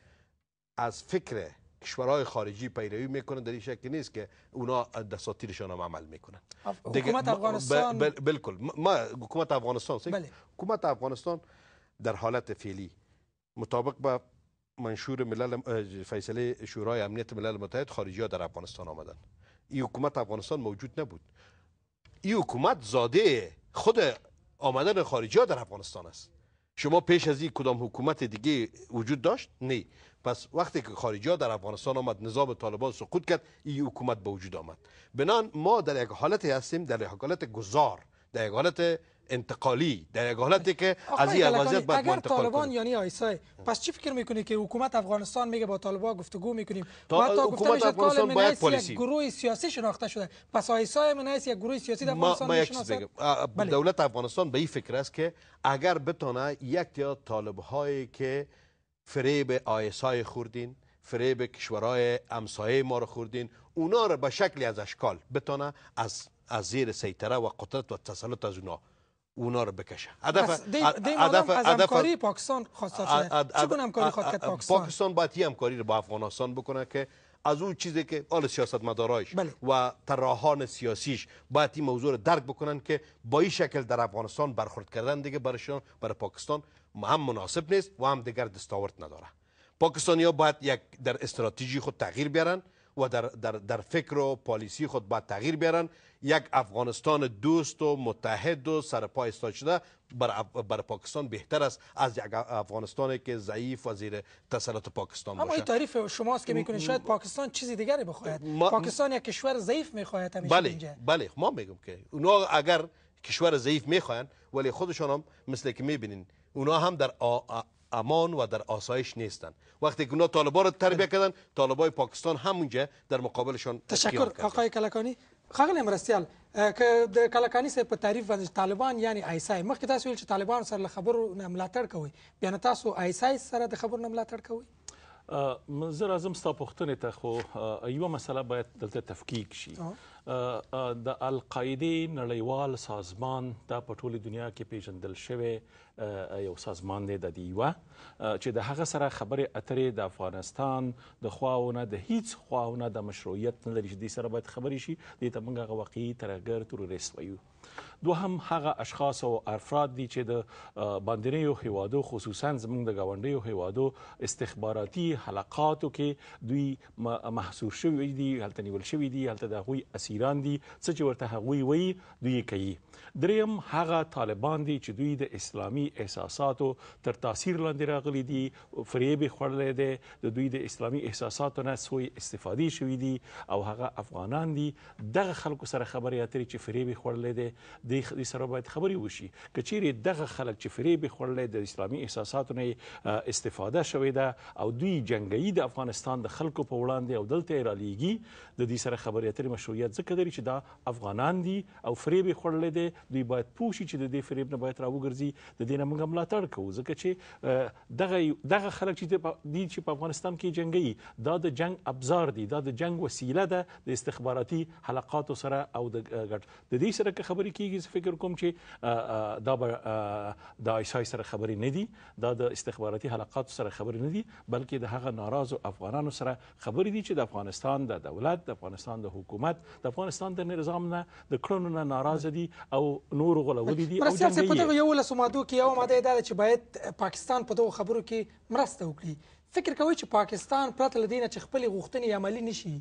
از فکر کشورهای خارجی پیروی میکنن در این شکی نیست که اونا دساتیرشان هم عمل میکنن حکومت افغانستان بالکل ما حکومت افغانستان بله. حکومت افغانستان در حالت فعلی مطابق با منشور ملل فیصله شورای امنیت ملل متحد خارجی ها در افغانستان آمدن این حکومت افغانستان موجود نبود این حکومت زاده خود آمدن خارجی ها در افغانستان است شما پیش از این کدام حکومت دیگه وجود داشت نه پس وقتی که خارجی ها در افغانستان آمد نظام طالبان سقوط کرد این حکومت به وجود آمد بنان ما در یک حالت هستیم در یک حالت گذار در یک حالت انتقالی در یک حالتی که از این وضعیت اگر طالبان یعنی آیسای پس چی فکر میکنی که حکومت افغانستان میگه با طالبان گفتگو میکنیم تا حتی حکومت افغانستان باید پلیسی گروه سیاسی شناخته شده پس آیسای من یک گروه سیاسی در افغانستان بله. دولت افغانستان به این فکر است که اگر بتونه یک یا طالب که فریب آیسای خوردین فریب کشورهای همسایه ما رو خوردین اونا رو به شکلی از اشکال بتونه از از زیر سیطره و قدرت و تسلط از اونا اونا رو بکشه هدف هدف هدف پاکستان خواسته شده چگونه همکاری خواهد کرد پاکستان پاکستان باید همکاری رو با افغانستان بکنه که از اون چیزی که آل سیاست مدارایش بله. و طراحان سیاسیش باید این موضوع رو درک بکنن که با این شکل در افغانستان برخورد کردن دیگه برایشان برای پاکستان هم مناسب نیست و هم دیگر دستاورد نداره پاکستانیا باید یک در استراتژی خود تغییر بیارن و در, در, در فکر و پالیسی خود باید تغییر بیارن یک افغانستان دوست و متحد و سرپایستا شده بر, بر پاکستان بهتر است از یک افغانستانی که ضعیف و زیر تسلط پاکستان باشه اما این تعریف شماست که میکنید شاید پاکستان چیزی دیگری بخواهد ما... پاکستان یک کشور ضعیف میخواهد همیشه بله اینجا. بله ما میگم که اونا اگر کشور ضعیف میخواین ولی خودشان هم مثل که میبینین اونا هم در آ... امان و در آسایش نیستن وقتی که اونا طالبان رو تربیه کردن طالبای پاکستان همونجا در مقابلشان تشکر آقای کلکانی خاغلی مرستیال که د کلکانی صاحب په تعریف باندې طالبان یعنی آیسای مخکې تاسو ویل چې طالبان سره له خبرو نه ملاتړ کوئ بیا نو تاسو آیسای سره د خبرو نه ملاتړ کوئ زه راځم ستاسو پوښتنې ته خو یو مسله باید دلته تفکیک شي د القاعده نړیوال سازمان د پټولې دنیا کې پیژندل شوی یو سازمان دی د دیوا چې د هغه سره خبرې اترې د افغانستان د خواونه د هیڅ خواونه د مشروعیت نه لري چې د سره باید خبرې شي د تمنګ غوقي ترګر ترورست وایو دوهم هغه اشخاص او افراد دي چې د باندنیو هیوادو خصوصا زموږ د گاونډیو هیوادو استخباراتي حلقاتو کې دوی محصور شوی دي هلته نیول شوی دي هلته د هغوی اسیران دي څه چې ورته هغوی وایي دوی کوي دریم هغه طالبان دي چې دوی د اسلامي احساساتو تر تاثیر لاندې راغلي دي فریب خورلې دي د دوی د اسلامي احساساتو نه سوی استفاده شوې دي او هغه افغانان دي دغه خلکو سره خبرې اترې چې فریب خورلې دي د سره باید خبرې وشي کچیرې دغه خلک چې فریب خورلې د اسلامي احساساتو نه استفاده شوې ده او دوی جنگي د افغانستان د خلکو په وړاندې او دلته را لیږي د دې سره خبرې اترې مشروعیت ځکه لري چې دا افغانان دي او فریب خورلې دي دوی باید پوښي چې د دې فریب نه باید راوګرځي د دې نه موږ ملاتړ کوو ځکه چې دغه دغه خلک چې دي چې په افغانستان کې جنگي دا د جنگ ابزار دي دا د جنگ وسیله ده د استخباراتي حلقاتو سره او د ګټ د دې سره که خبرې کیږي زه فکر کوم چې دا به د ایسای سره خبرې نه دي دا د استخباراتي حلقات سره خبرې نه دي بلکې د هغه ناراض افغانانو سره خبرې دي چې د افغانستان د دولت د افغانستان د حکومت د افغانستان د نظام نه د کړنو نه ناراض دي او نور غولولي دي او جنګي په دغه یو لسمادو کې یو ماده دا چې باید پاکستان په دغه خبرو کې مرسته وکړي فکر کوي چې پاکستان پرته لدینه چې خپل غوښتنې عملی نشي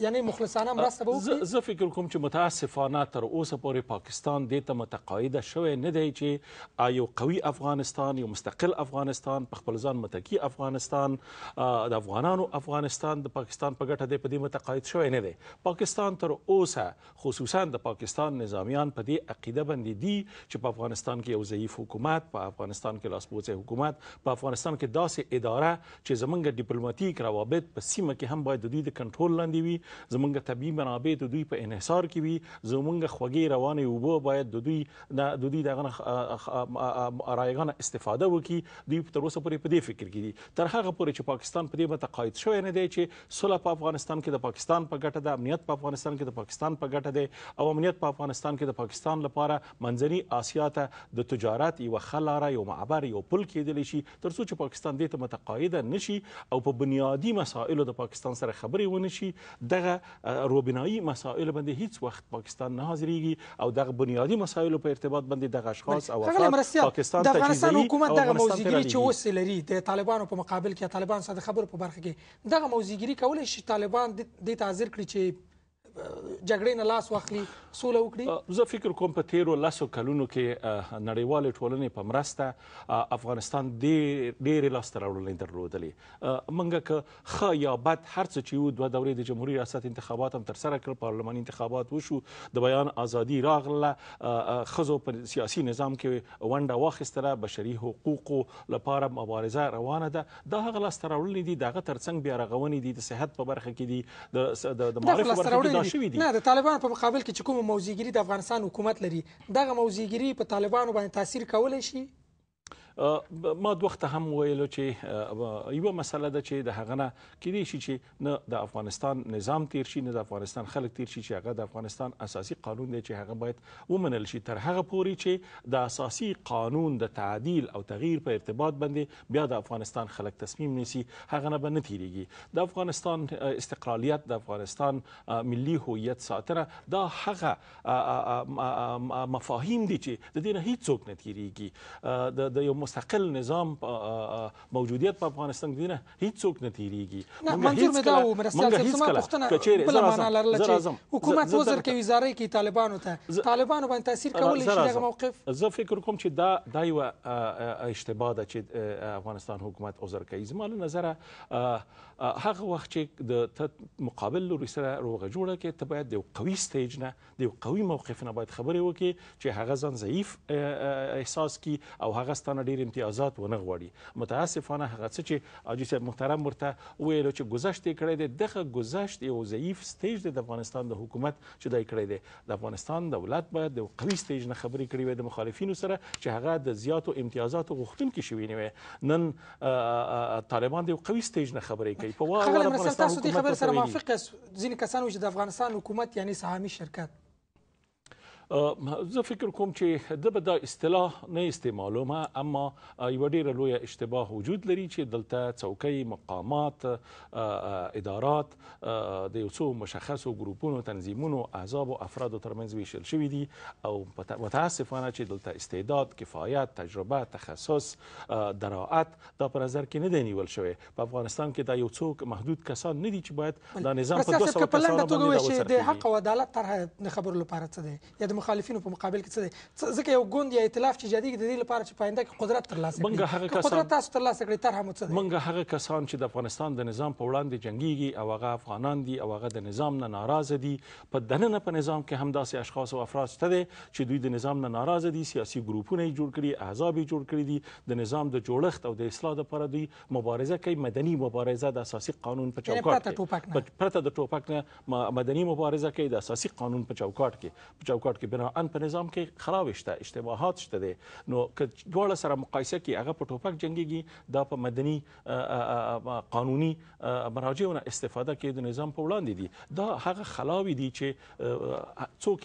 یعنی مخلصانه مرسته به وکړي زه فکر کوم چې متاسفانه تر اوسه پورې پاکستان دې ته متقاعده شوی نه دی چې یو قوي افغانستان یو مستقل افغانستان په خپل ځان متکی افغانستان د افغانانو افغانستان د پاکستان په ګټه دې په دې متقاعد شوی نه دی پاکستان تر اوسه خصوصا د پاکستان نظامیان په دې عقیده باندې دي چې په افغانستان کې یو ضعیف حکومت په افغانستان کې لاسپوڅې حکومت په افغانستان کې داسې اداره چې زمونږ ډیپلوماټیک روابط په سیمه کې هم باید د دوی د کنټرول لاندې وي زمونږ طبي منابع د دوی په انحصار کې وي زمونږ خوږې رواني وبو باید د دوی د دوی دغه رایګان استفاده وکړي دوی تر اوسه پورې په دې فکر کې دي تر هغه پورې چې پاکستان په دې باندې قائد شوی نه دی چې صلح په افغانستان کې د پاکستان په ګټه د امنیت په افغانستان کې د پاکستان په ګټه دی او امنیت په افغانستان کې د پاکستان لپاره منځني آسیا ته د تجارت یو خلاره یو معبر یو پل کېدلی شي تر څو چې پاکستان دې ته متقاعده نشي او په بنیادی مسایلو د پاکستان سره خبرې ونشي د دغه روبینایی مسائل باندې هیڅ وخت پاکستان نه حاضرېږي او دغه بنیادی مسایل په ارتباط باندې دغه اشخاص او افراد پاکستان د افغانستان حکومت دغه موزیګری چې اوس لري د طالبانو په مقابل کې طالبان ساده خبرو په برخه کې دغه موزیګری کولای شي طالبان د تعذير کړي چې جګړې نه لاس واخلي سوله وکړي زه فکر کوم په تیرو لسو کلونو کې نړیوال ټولنې په مرسته افغانستان ډېر ډېر لاسته راوړنې درلودلې منګه که خا یا بد هر څه چې وو دوه دورې د جمهوریت ریاست انتخابات هم تر سره کړ پارلماني انتخابات وشو د بیان ازادي راغله خزو په سیاسي نظام کې ونډه واخیستله بشري حقوقو لپاره مبارزه روانه ده دا هغه لاسته راوړنې دي دغه ترڅنګ بیا رغونې دي د صحت په برخه کې دي د د معرفت برخه کې اعلان شوي دي نه د طالبانو په مقابل کې چې کوم موزیګری د افغانستان حکومت لري دغه موزیګری په طالبانو باندې تاثیر کولای شي ما د وخت هم ویلو چې یو مسله ده چې د هغه نه کېدی شي چې نه د افغانستان نظام تیر شي نه د افغانستان خلک تیر شي چې هغه د افغانستان اساسي قانون دی چې هغه باید ومنل شي تر هغه پورې چې د اساسي قانون د تعدیل او تغییر په ارتباط باندې بیا د افغانستان خلک تصمیم نیسي هغه نه به نه تیریږي د افغانستان استقلالیت د افغانستان ملي هویت ساتره دا هغه مفاهیم دي چې د دې نه هیڅ څوک نه تیریږي د یو مستقل نظام موجودیت په افغانستان کې نه هیڅ څوک نه تیریږي موږ هیڅ کله موږ هیڅ کله کچېره بل معنا لرله چې حکومت وزر کې وزارې کې طالبانو ته طالبانو باندې تاثیر کولی شي دغه موقف زه فکر کوم چې دا دا یو اشتباه ده چې افغانستان حکومت عذر کوي زما له نظره هغه وخت چې د مقابل لوري سره روغه جوړه کې ته باید یو قوي سټیج نه د یو قوي موقف نه باید خبرې وکړي چې هغه ځان ضعیف احساس کی او هغه ستنه ډیر امتیازات ونه غواړي متاسفانه هغه څه چې حاجي صاحب محترم ورته ویلو چې گذشت یې کړی دی دغه گذشت یو ضعیف سټیج دی د افغانستان د حکومت چې دای کړی دی د افغانستان دولت باید د قوي سټیج نه خبرې کړې وي د مخالفینو سره چې هغه د زیاتو امتیازاتو غوښتونکي شوي نه وي نن طالبان د یو قوي سټیج نه خبرې کوي په واړه افغانستان حکومت خبر سره موافق ځینې کسان چې د افغانستان حکومت یعنی سهامي شرکت زه فکر کوم چې د به د اصطلاح نه استعمالومه اما یو ډیره لویه اشتباه وجود لري چې دلته څوکۍ مقامات ادارات د یو څو مشخصو ګروپونو تنظیمونو احزاب او افرادو ترمنځ ویشل شوي دي او متاسفانه چې دلته استعداد کفایت تجربه تخصص دراعت دا په نظر کې نه دی نیول شوی په افغانستان کې دا یو څوک محدود کسان نه دي چې باید دا نظام په 200 کسانو باندې د حق او عدالت طرح خبرو لپاره څه دی یا د مخالفینو په مقابل کې څه دی ځکه یو ګوند یا ائتلاف چې جدي د دې لپاره چې پاینده کې قدرت ترلاسه کړي قدرت تاسو ترلاسه کړی تر هم څه دی منګه هغه کسان چې د افغانستان د نظام په وړاندې جنگيږي او هغه افغانان دي او هغه د نظام نه ناراضه دي په دننه په نظام کې هم داسې اشخاص او افراد شته دي چې دوی د نظام نه ناراضه دي سیاسي ګروپونه یې جوړ کړي احزاب یې جوړ کړي دي د نظام د جوړښت او د اصلاح لپاره دوی مبارزه کوي مدني مبارزه د اساسي قانون په چوکاټ کې پرته د ټوپک نه مدني مبارزه کوي د اساسي قانون په چوکاټ کې په چوکاټ کې بناان په نظام کې خراب شته اشتباهات شته دي نو که دواړه سره مقایسه کې هغه په ټوپک جنگيږي دا په مدني قانوني مراجعونه استفاده کوي د نظام په وړاندې دي دا هغه خلاوي دي چې څوک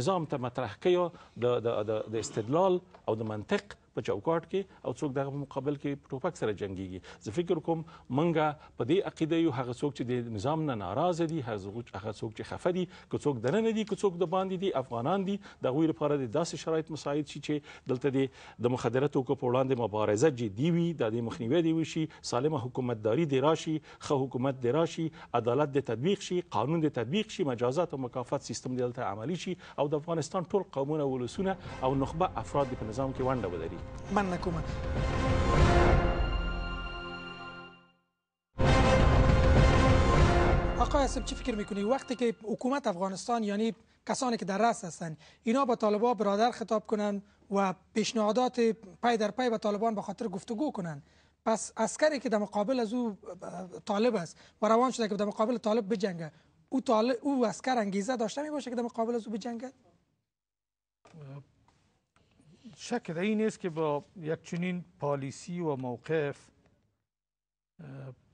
نظام ته مطرح کوي د د استدلال او د منطق په چوکاټ کې او څوک دغه مقابل کې ټوپک سره جنگيږي زه فکر کوم منګه په دې عقیده یو هغه څوک چې د نظام نه ناراض دي هغه څوک چې خفه دي که څوک دننه دي که څوک د باندې دي افغانان دي د غوی لپاره د داسې شرایط مساعد شي چې دلته د مخدره توکو په وړاندې مبارزه جدي وي د مخنیوي دی وشي سالمه حکومتداري دی راشي خو حکومت دی راشي عدالت د تطبیق شي قانون د تطبیق شي مجازات او مکافات سیستم دلته عملی شي او د افغانستان ټول قومونه ولسونه او نخبه افراد په نظام کې ونډه ولري من منکما آقا حسب چی فکر میکنی وقتی که حکومت افغانستان یعنی کسانی که در رأس هستند اینا با طالبان برادر خطاب کنن و پیشنهادات پای در پای با طالبان به خاطر گفتگو کنن پس عسکری که در مقابل از او طالب است و روان شده که در مقابل طالب بجنگه او طالب او عسکر انگیزه داشته می باشه که در مقابل از او بجنگه؟ شک در این است که با یک چنین پالیسی و موقف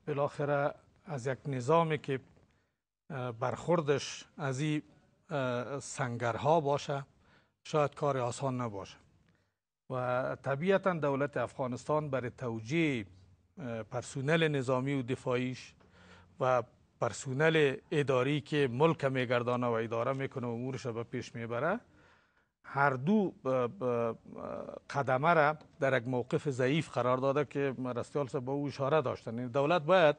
بالاخره از یک نظامی که برخوردش از این سنگرها باشه شاید کار آسان نباشه و طبیعتا دولت افغانستان برای توجیه پرسونل نظامی و دفاعیش و پرسونل اداری که ملک میگردانه و اداره میکنه و امورش به پیش میبره هر دو قدمه را در یک موقف ضعیف قرار داده که رستیال با او اشاره داشتن یعنی دولت باید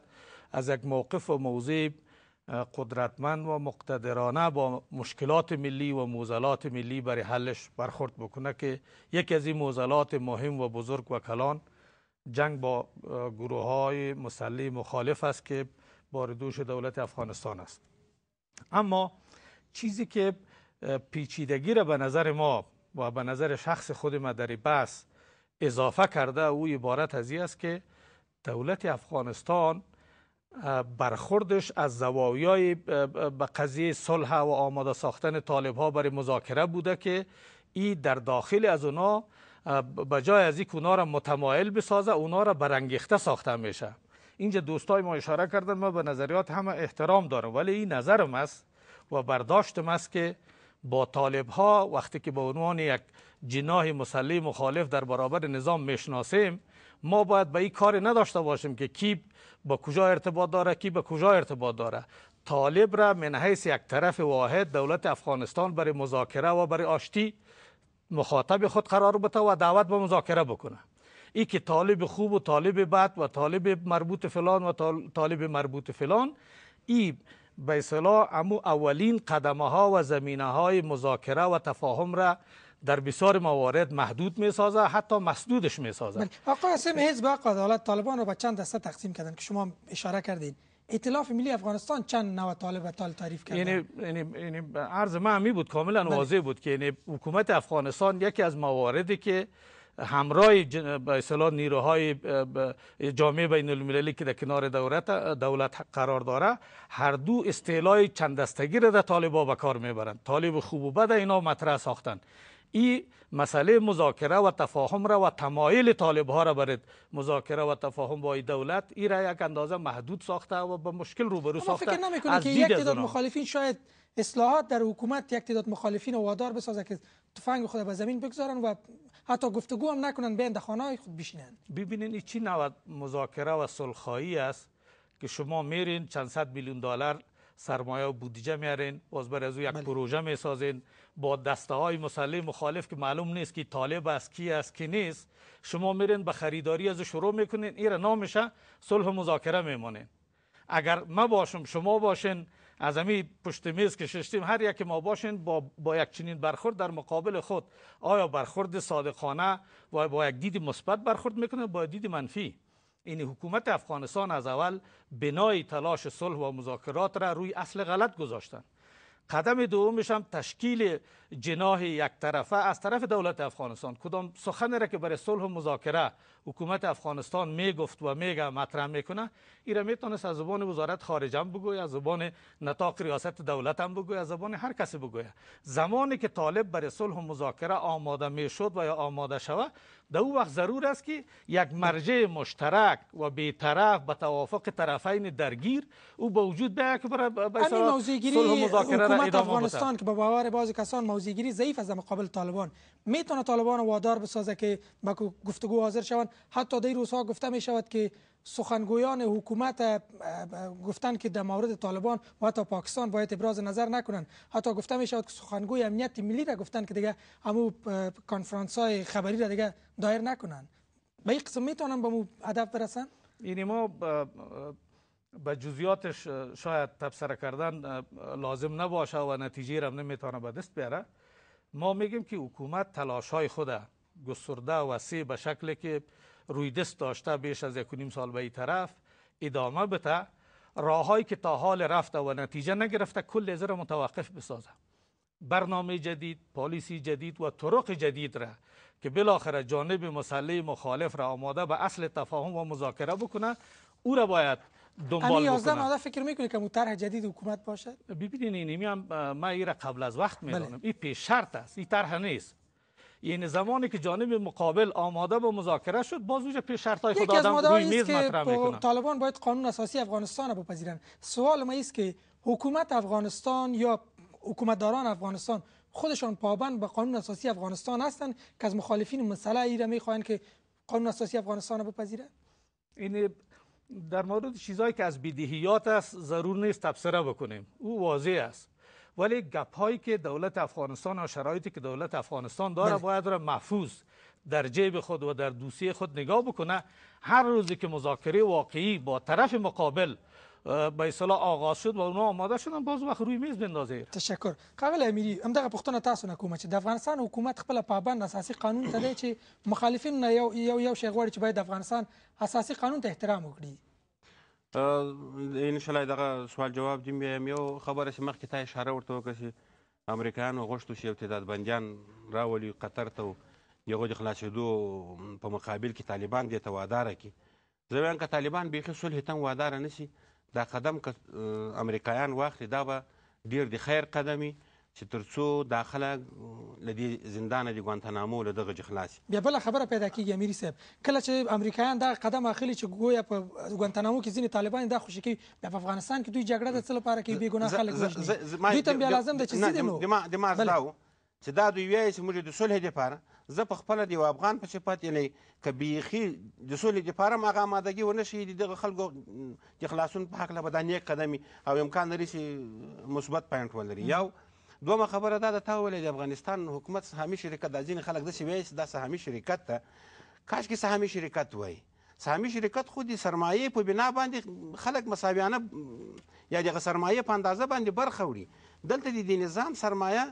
از یک موقف و موضع قدرتمند و مقتدرانه با مشکلات ملی و موزلات ملی برای حلش برخورد بکنه که یکی از این موزلات مهم و بزرگ و کلان جنگ با گروه های مسلح مخالف است که دوش دولت افغانستان است اما چیزی که پیچیدگی را به نظر ما و به نظر شخص خود ما در بس اضافه کرده او عبارت از است که دولت افغانستان برخوردش از زوایای به قضیه صلح و آماده ساختن طالب ها برای مذاکره بوده که ای در داخل از اونا به جای از اونا را متمایل بسازه اونا را برانگیخته ساخته میشه اینجا دوستای ما اشاره کردن ما به نظریات همه احترام دارم ولی این نظرم است و برداشتم است که با طالب ها وقتی که به عنوان یک جناه مسلی مخالف در برابر نظام میشناسیم ما باید به این کار نداشته باشیم که کی با کجا ارتباط داره کی به کجا ارتباط داره طالب را من حیث یک طرف واحد دولت افغانستان برای مذاکره و برای آشتی مخاطب خود قرار بده و دعوت به مذاکره بکنه ای که طالب خوب و طالب بد و طالب مربوط فلان و طالب مربوط فلان ای به اصطلاح امو اولین قدمه ها و زمینه های مذاکره و تفاهم را در بسیار موارد محدود می سازه حتی مسدودش می سازه بله. آقای حسین حزب حق عدالت طالبان رو به چند دسته تقسیم کردن که شما اشاره کردین ائتلاف ملی افغانستان چند نوع طالب و طالب تعریف کردن یعنی یعنی, یعنی عرض من می بود کاملا بله. واضح بود که یعنی حکومت افغانستان یکی از مواردی که همراه به اصطلاح نیروهای جامعه بین المللی که در کنار دولت قرار داره هر دو اصطلاح چند دستگی را در طالبا به کار میبرند طالب خوب و بد اینا مطرح ساختن این مسئله مذاکره و تفاهم را و تمایل طالب ها را برد مذاکره و تفاهم با دولت این را یک اندازه محدود ساخته و به مشکل روبرو ساخته فکر که یک تعداد مخالفین شاید اصلاحات در حکومت یک تعداد مخالفین و وادار بسازه که تفنگ خود به زمین بگذارن و حتی گفتگو هم نکنن بین در خانه خود بشینن ببینین این چی نوع مذاکره و سلخایی است که شما میرین چند صد میلیون دلار سرمایه و بودجه میارین باز بر از او یک بله. پروژه میسازین با دسته های مسلح مخالف که معلوم نیست که طالب است کی است کی نیست شما میرین به خریداری از شروع میکنین این را نامشه صلح مذاکره میمانین اگر ما باشم شما باشین از همی پشت میز که هر یک ما باشین با, با یک چنین برخورد در مقابل خود آیا برخورد صادقانه و با یک دید مثبت برخورد میکنه با دید منفی این حکومت افغانستان از اول بنای تلاش صلح و مذاکرات را روی اصل غلط گذاشتن قدم دومش هم تشکیل جناح یک طرفه از طرف دولت افغانستان کدام سخن را که برای صلح و مذاکره حکومت افغانستان میگفت و میگه مطرح میکنه ایرا میتونست از زبان وزارت خارجه بگوی از زبان نطاق ریاست دولت هم بگوی از زبان هر کسی بگوی زمانی که طالب برای صلح و مذاکره آماده میشد و یا آماده شوه در او وقت ضرور است که یک مرجع مشترک و بیطرف به توافق طرفین درگیر او به وجود بیاید که برای صلح و مذاکره را ادامه افغانستان که به باور بعضی کسان موضعگیری ضعیف از مقابل طالبان میتونه طالبان وادار بسازه که به گفتگو حاضر شوند حتی در روزها گفته می شود که سخنگویان حکومت گفتند که در مورد طالبان و حتی پاکستان باید ابراز نظر نکنند حتی گفته می شود که سخنگوی امنیت ملی را گفتن که دیگه همو کانفرانس های خبری را دیگه دایر نکنند به این قسم میتونن به مو هدف برسن یعنی ما به جزئیاتش شاید تبصره کردن لازم نباشه و نتیجه را نمیتونه به دست بیاره ما میگیم که حکومت تلاش های خوده گسترده و وسیع به شکلی که روی دست داشته بیش از یک نیم سال به این طرف ادامه بده راههایی که تا حال رفته و نتیجه نگرفته کل زیر متوقف بسازه برنامه جدید پالیسی جدید و طرق جدید را که بالاخره جانب مسلح مخالف را آماده به اصل تفاهم و مذاکره بکنه او را باید دنبال بکنه یازده ماده فکر میکنه که طرح جدید حکومت باشد ببینید اینی هم من این قبل از وقت بله. میدانم این پیش شرط است این طرح نیست یعنی زمانی که جانب مقابل آماده به مذاکره شد باز اونجا پیش شرط های خود آدم روی میز مطرح میکنن طالبان باید قانون اساسی افغانستان رو بپذیرن سوال ما است که حکومت افغانستان یا حکومتداران افغانستان خودشان پابند به قانون اساسی افغانستان هستند که از مخالفین مسئله ایره میخواهند که قانون اساسی افغانستان رو بپذیره این در مورد چیزهایی که از بدیهیات است ضرور نیست تبصره بکنیم او واضح است ولی گپ هایی که دولت افغانستان و شرایطی که دولت افغانستان داره باید را محفوظ در جیب خود و در دوسیه خود نگاه بکنه هر روزی که مذاکره واقعی با طرف مقابل به اصطلاح آغاز شد و اونا آماده شدن باز وقت روی میز بندازه تشکر قاغل امیری همدغه پوښتنه تاسو نه کوم چې د افغانستان حکومت خپل پابند اساسي قانون ته دی چې مخالفین یو یو یو شی غواړي چې باید افغانستان اساسي قانون ته احترام وکړي ان شاء الله دغه سوال جواب دی یو خبره چې مخکې ته اشاره ورته وکړه چې امریکایانو غوښتو چې یو تعداد بندیان راولي قطر ته د هغو د خلاصېدو په مقابل کې طالبان دې ته واداره کړي زه وایم که طالبان بیخي صلحې ته واداره نه شي دا قدم که امریکایان واخلي دا به ډېر د خیر قدم وي چې ترڅو دا خلک له دې زندانه د ګوانتنامو له دغه خلاص بیا بل خبره پیدا کیږي امیر صاحب کله چې امریکایان دا قدم اخلي چې ګویا په ګوانتنامو کې ځینې طالبان دا خوشی کوي بیا په افغانستان کې دوی جګړه د څه لپاره کوي بې ګناه خلک وژني دوی ته بیا لازم ده چې سیده نو دماغ دماغ چې دا دوی وایي چې موږ د صلح لپاره زه په خپله د یو افغان په صفت یعنی که بیخي د صلح لپاره م هغه امادګي ونه شي د دغه خلکو د خلاصون په هکله به دا نیک قدم او امکان لري چې مثبت پاینټ ولري یو دومه خبره دا ده تا وویلې د افغانستان حکومت سهامي شرکت دا ځینې خلک داسې وایي چې دا سهامي شرکت ته کاشکې سهامي شرکت وایي سهامي شرکت خو د سرمایې په بنا باندې خلک مساویانه یا دغه سرمایې په اندازه باندې برخه وړي دلته د دې نظام سرمایه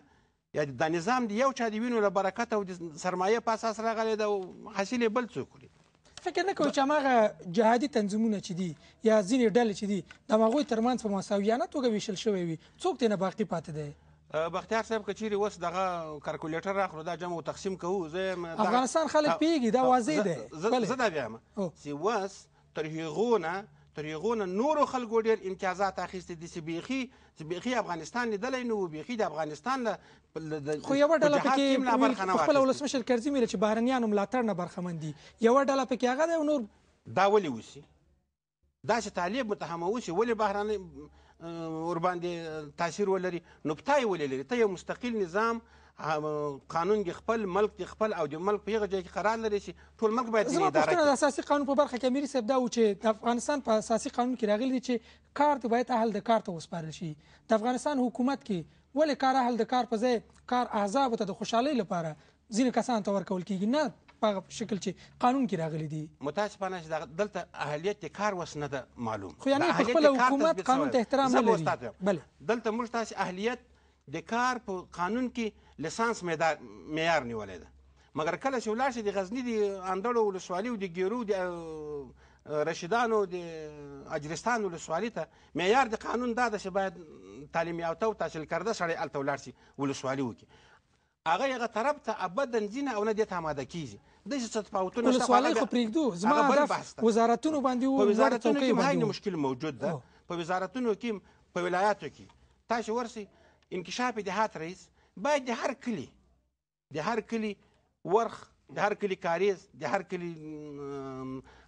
یا دا نظام د یو چا د وینو له برکته او د سرمایې په اساس راغلی ده او حاصل یې بل څوک وړي فکر نه کوم چې هماغه جهادي تنظیمونه چې دي یا ځینې ډلې چې دي د هغوی ترمنځ په مساویانه توګه ویشل شوی وي څوک ترې نه باقي پاتې دی بختیار صاحب کچيري وس دغه کلکولیټر راخلو دا جمع او تقسیم کوو زه افغانستان خلک پیږي دا واضح دی زه دا بیا ما سی وس تر هغه نه تر هغه نه نورو خلکو ډیر امتیازات اخیستي دي چې بیخي چې بیخي افغانستان لیدلی نه و بیخي د افغانستان له خو یوه ډله پکې خپله ولسمشر کرزي ویله چې بهرنیانو ملاتړ نه برخمن دي یوه ډله پکې هغه دی او نور دا ولې وشي داسې طالب متهموي چې ولې بهرنی ورباندې تاثیر ولري نو پتا یې ولې لري ته یو مستقل نظام قانون دی خپل ملک دی خپل او د ملک په هغه ځای کې قرار لري شي ټول ملک باید اداره کوي زما د اساسي قانون په برخه کې میری صاحب دا و چې د افغانستان په اساسي قانون کې راغلی چې کار ته باید اهل د کار ته وسپارل شي د افغانستان حکومت کې ولې کار اهل د کار په ځای کار احزاب ته د خوشحالۍ لپاره ځینې کسان ته ورکول کیږي نه په شکل چې قانون کې راغلي دي متاسفانه چې دلته اهلیت کار وس نه ده معلوم خو یعنی خپل حکومت قانون ته احترام نه لري بله دلته موږ تاسو اهلیت د کار په قانون کې لسانس معیار نیولې ده مګر کله چې ولاړ شي د غزنی د اندړو ولسوالۍ او د ګیرو د رشیدانو د اجرستان ولسوالۍ ته معیار د قانون دا ده چې باید تعلیم یافته او تحصیل کرده سړی هلته ولاړ شي ولسوالۍ وکړي هغه یغه طرف ته ابدا ځینه او نه دې ته آماده کیږي داسې څه تفاوتونه ولسوالۍ خو پرېږدو زما هدف وزارتونو باندې په وزارتونو کې هم مشکل موجود ده په وزارتونو کې په ولایاتو کې تاسو ورسي انکشاف دهات رئیس باید د هر کلی د هر کلی ورخ د هر کلی کاریز د هر کلی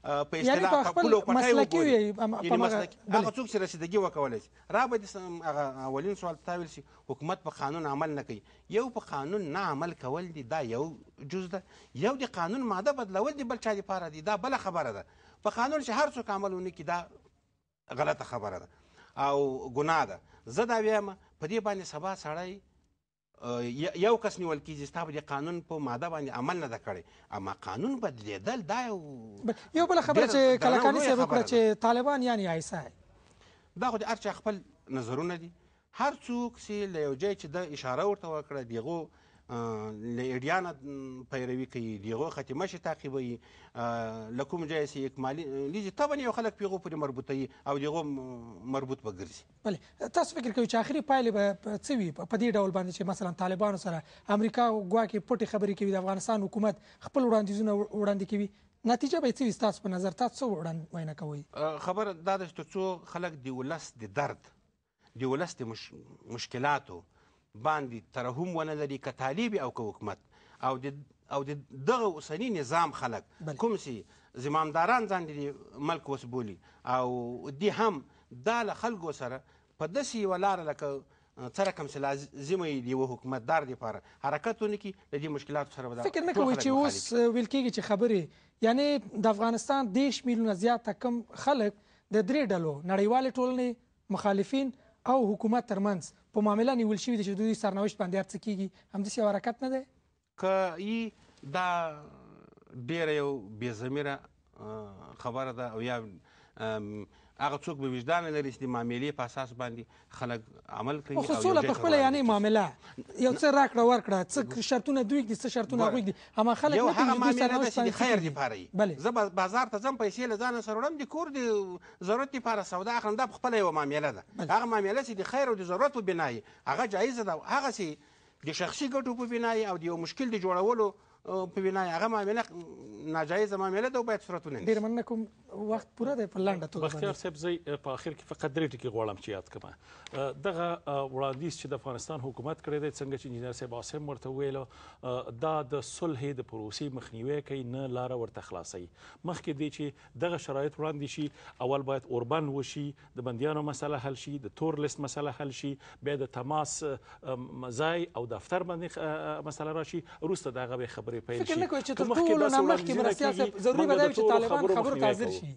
په اصطلاح په خپل پټای وګوري یعنی مسلکي هغه څوک چې رسیدګي وکولای شي را به د هغه اولین سوال ته ویل شي حکومت په قانون عمل نه کوي یو په قانون نه عمل کول دي دا یو جز ده یو د قانون ماده بدلول دي بل چا لپاره دي دا بل خبره ده په قانون چې هر څوک عمل ونه کړي دا غلطه خبره ده او ګناه ده زه دا وایم په دې باندې سبا سړی یو کس نیول کیږي ستا په دې قانون په ماده باندې عمل نه ده کړی اما قانون بدلېدل دا یو یو بله خبره چې کلکاني صاحب وکړه چې طالبان یعنې آیسا دا خو د هر چا خپل نظرونه دي هر څوک چې له یو ځای چې ده اشاره ورته وکړه د هغو له ایډیا نه پیروي کوي د هغو ختمه شي تعقیبوي له کوم ځایه چې اکمالي لیږي طبعا یو خلک په هغو پورې مربوط وي او د هغو مربوط به ګرځي بله تاسو فکر کوئ چې آخري پایلې به څه وي په دې ډول باندې چې مثلا طالبانو سره امریکا ګواکې پټې خبرې کوي د افغانستان حکومت خپل وړاندیزونه وړاندې کوي نتیجه به څه وي ستاسو په نظر تاسو څه وړاندې وینا کوئ خبره دا ده چې څو خلک د ولس د درد د ولس د مش... مشکلاتو باندې ترحم ونه لري که طالب او که حکومت او د او د دغه اوسني نظام خلک کوم سي زمامداران ځان دي ملک اوس بولي او دی هم دا له خلکو سره په داسې یوه لاره لکه څه رقم چې لازمه یې د یوه حکومتدار دپاره حرکت ونه کړي د دې مشکلاتو سره به فکر نه کوئ چې اوس ویل کېږي چې خبرې یعنې د افغانستان دېرش میلیونه زیاته کم خلک د درې ډلو نړیوالې ټولنې مخالفین او حکومت ترمنځ په معامله نیول شوی د دوی سرنوشت باندې هرڅ کیږي همداسې یو حرکت نه دی که ای دا ډیر یو بې زمیره خبره ده او یا هغه څوک به وجدان لري چې د معاملې په اساس باندې خلک عمل کوي خو سوله په خپله یعنې معامله یو څه راکړه ورکړه څه شرطونه دوی دي څه شرطونه هغوی دي اما خلک یو هغه معامله ده چې د خیر دپاره یي زه بازار ته ځم پیسې له ځانه سره وړم د کور د ضرورت دپاره سودا اخلم دا په خپله یوه معامله ده هغه معامله چې د خیر او د ضرورت په بنا هغه جایزه ده هغسې د شخصي ګټو په بنا او د یو مشکل د جوړولو په وینا هغه معاملې ناجایزه معاملې ده او باید صورتونه ډیر مننه کوم وخت پوره دی په لنډه توګه بختیار صاحب زه په اخر کې فقط درې ټکي غواړم چې یاد کړم دغه وړاندیز چې د افغانستان حکومت کړی دی څنګه چې انجنیر صاحب عاصم ورته ویل دا د صلح د پروسې مخنیوي کوي نه لار ورته خلاصي مخکې دی چې دغه شرایط وړاندې شي اول باید اوربن وشي د بندیانو مسله حل شي د تور لیست مسله حل شي بیا د تماس مزای او دفتر باندې مسله راشي روسته دغه خبر خبرې پیل شي فکر نه کوئ چې تر ټولو نه مخکې مرستیال صاحب ضروري به دا وي چې طالبان خبرو ته حاضر شي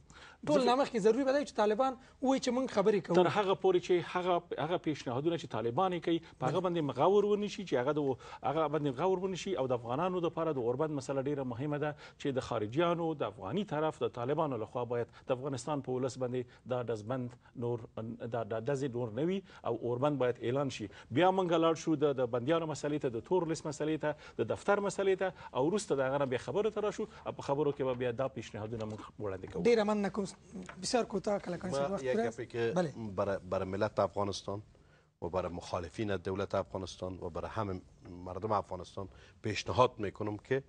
ټول نه مخکې ضروري به دا وي چې طالبان وایي چې موږ خبرې کوو تر هغه پورې چې هغه هغه پیشنهادونه چې طالبان کوي په هغه باندې مغاور ونی شي چې هغه د هغه باندې مغاور ونی شي او د افغانانو لپاره د غربت مسله ډیره مهمه ده چې د خارجيانو د افغاني طرف د طالبانو لخوا باید د افغانستان په ولس باندې دا دزبند نور دا د دزې نور نوي او اوربند باید اعلان شي بیا مونږ لاړ شو د بندیانو مسلې ته د تورلس مسلې ته د دفتر مسلې ته او وروسته د هغه نه بیا خبرو ته راشو او په خبرو کې به بیا دا پیشنهادونه موږ وړاندې کوو ډیره مننه کوم بسیار کوتاه کلکان صاحب وخت بله بر ملت افغانستان و برای مخالفین دولت افغانستان و برای همه مردم افغانستان پیشنهاد میکنم که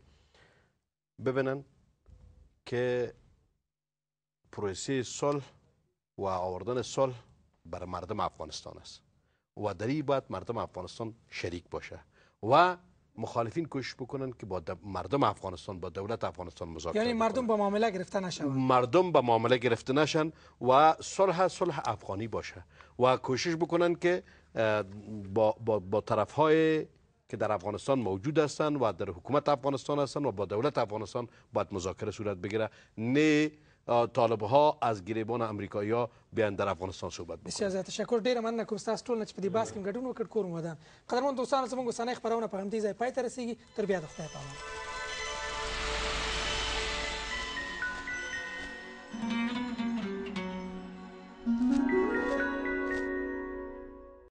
ببینن که پروسه صلح و آوردن صلح بر مردم افغانستان است و در این باید مردم افغانستان شریک باشه و مخالفین کوشش بکنن که با مردم افغانستان با دولت افغانستان مذاکره یعنی مردم با معامله گرفته نشن مردم با معامله گرفته نشن و صلح صلح افغانی باشه و کوشش بکنن که با, با, با طرف های که در افغانستان موجود هستند و در حکومت افغانستان هستند و با دولت افغانستان باید مذاکره صورت بگیره نه طالب ها از گریبان امریکایی ها بیان در افغانستان صحبت بکنه بسیار زیات تشکر ډیر مننه کوم تاسو ټول چې په دې باس کې ګډون وکړ کور مودان قدرمن دوستانو زموږ سنې خبرونه په همدې ځای پای ته رسیږي تر بیا د خدای په امان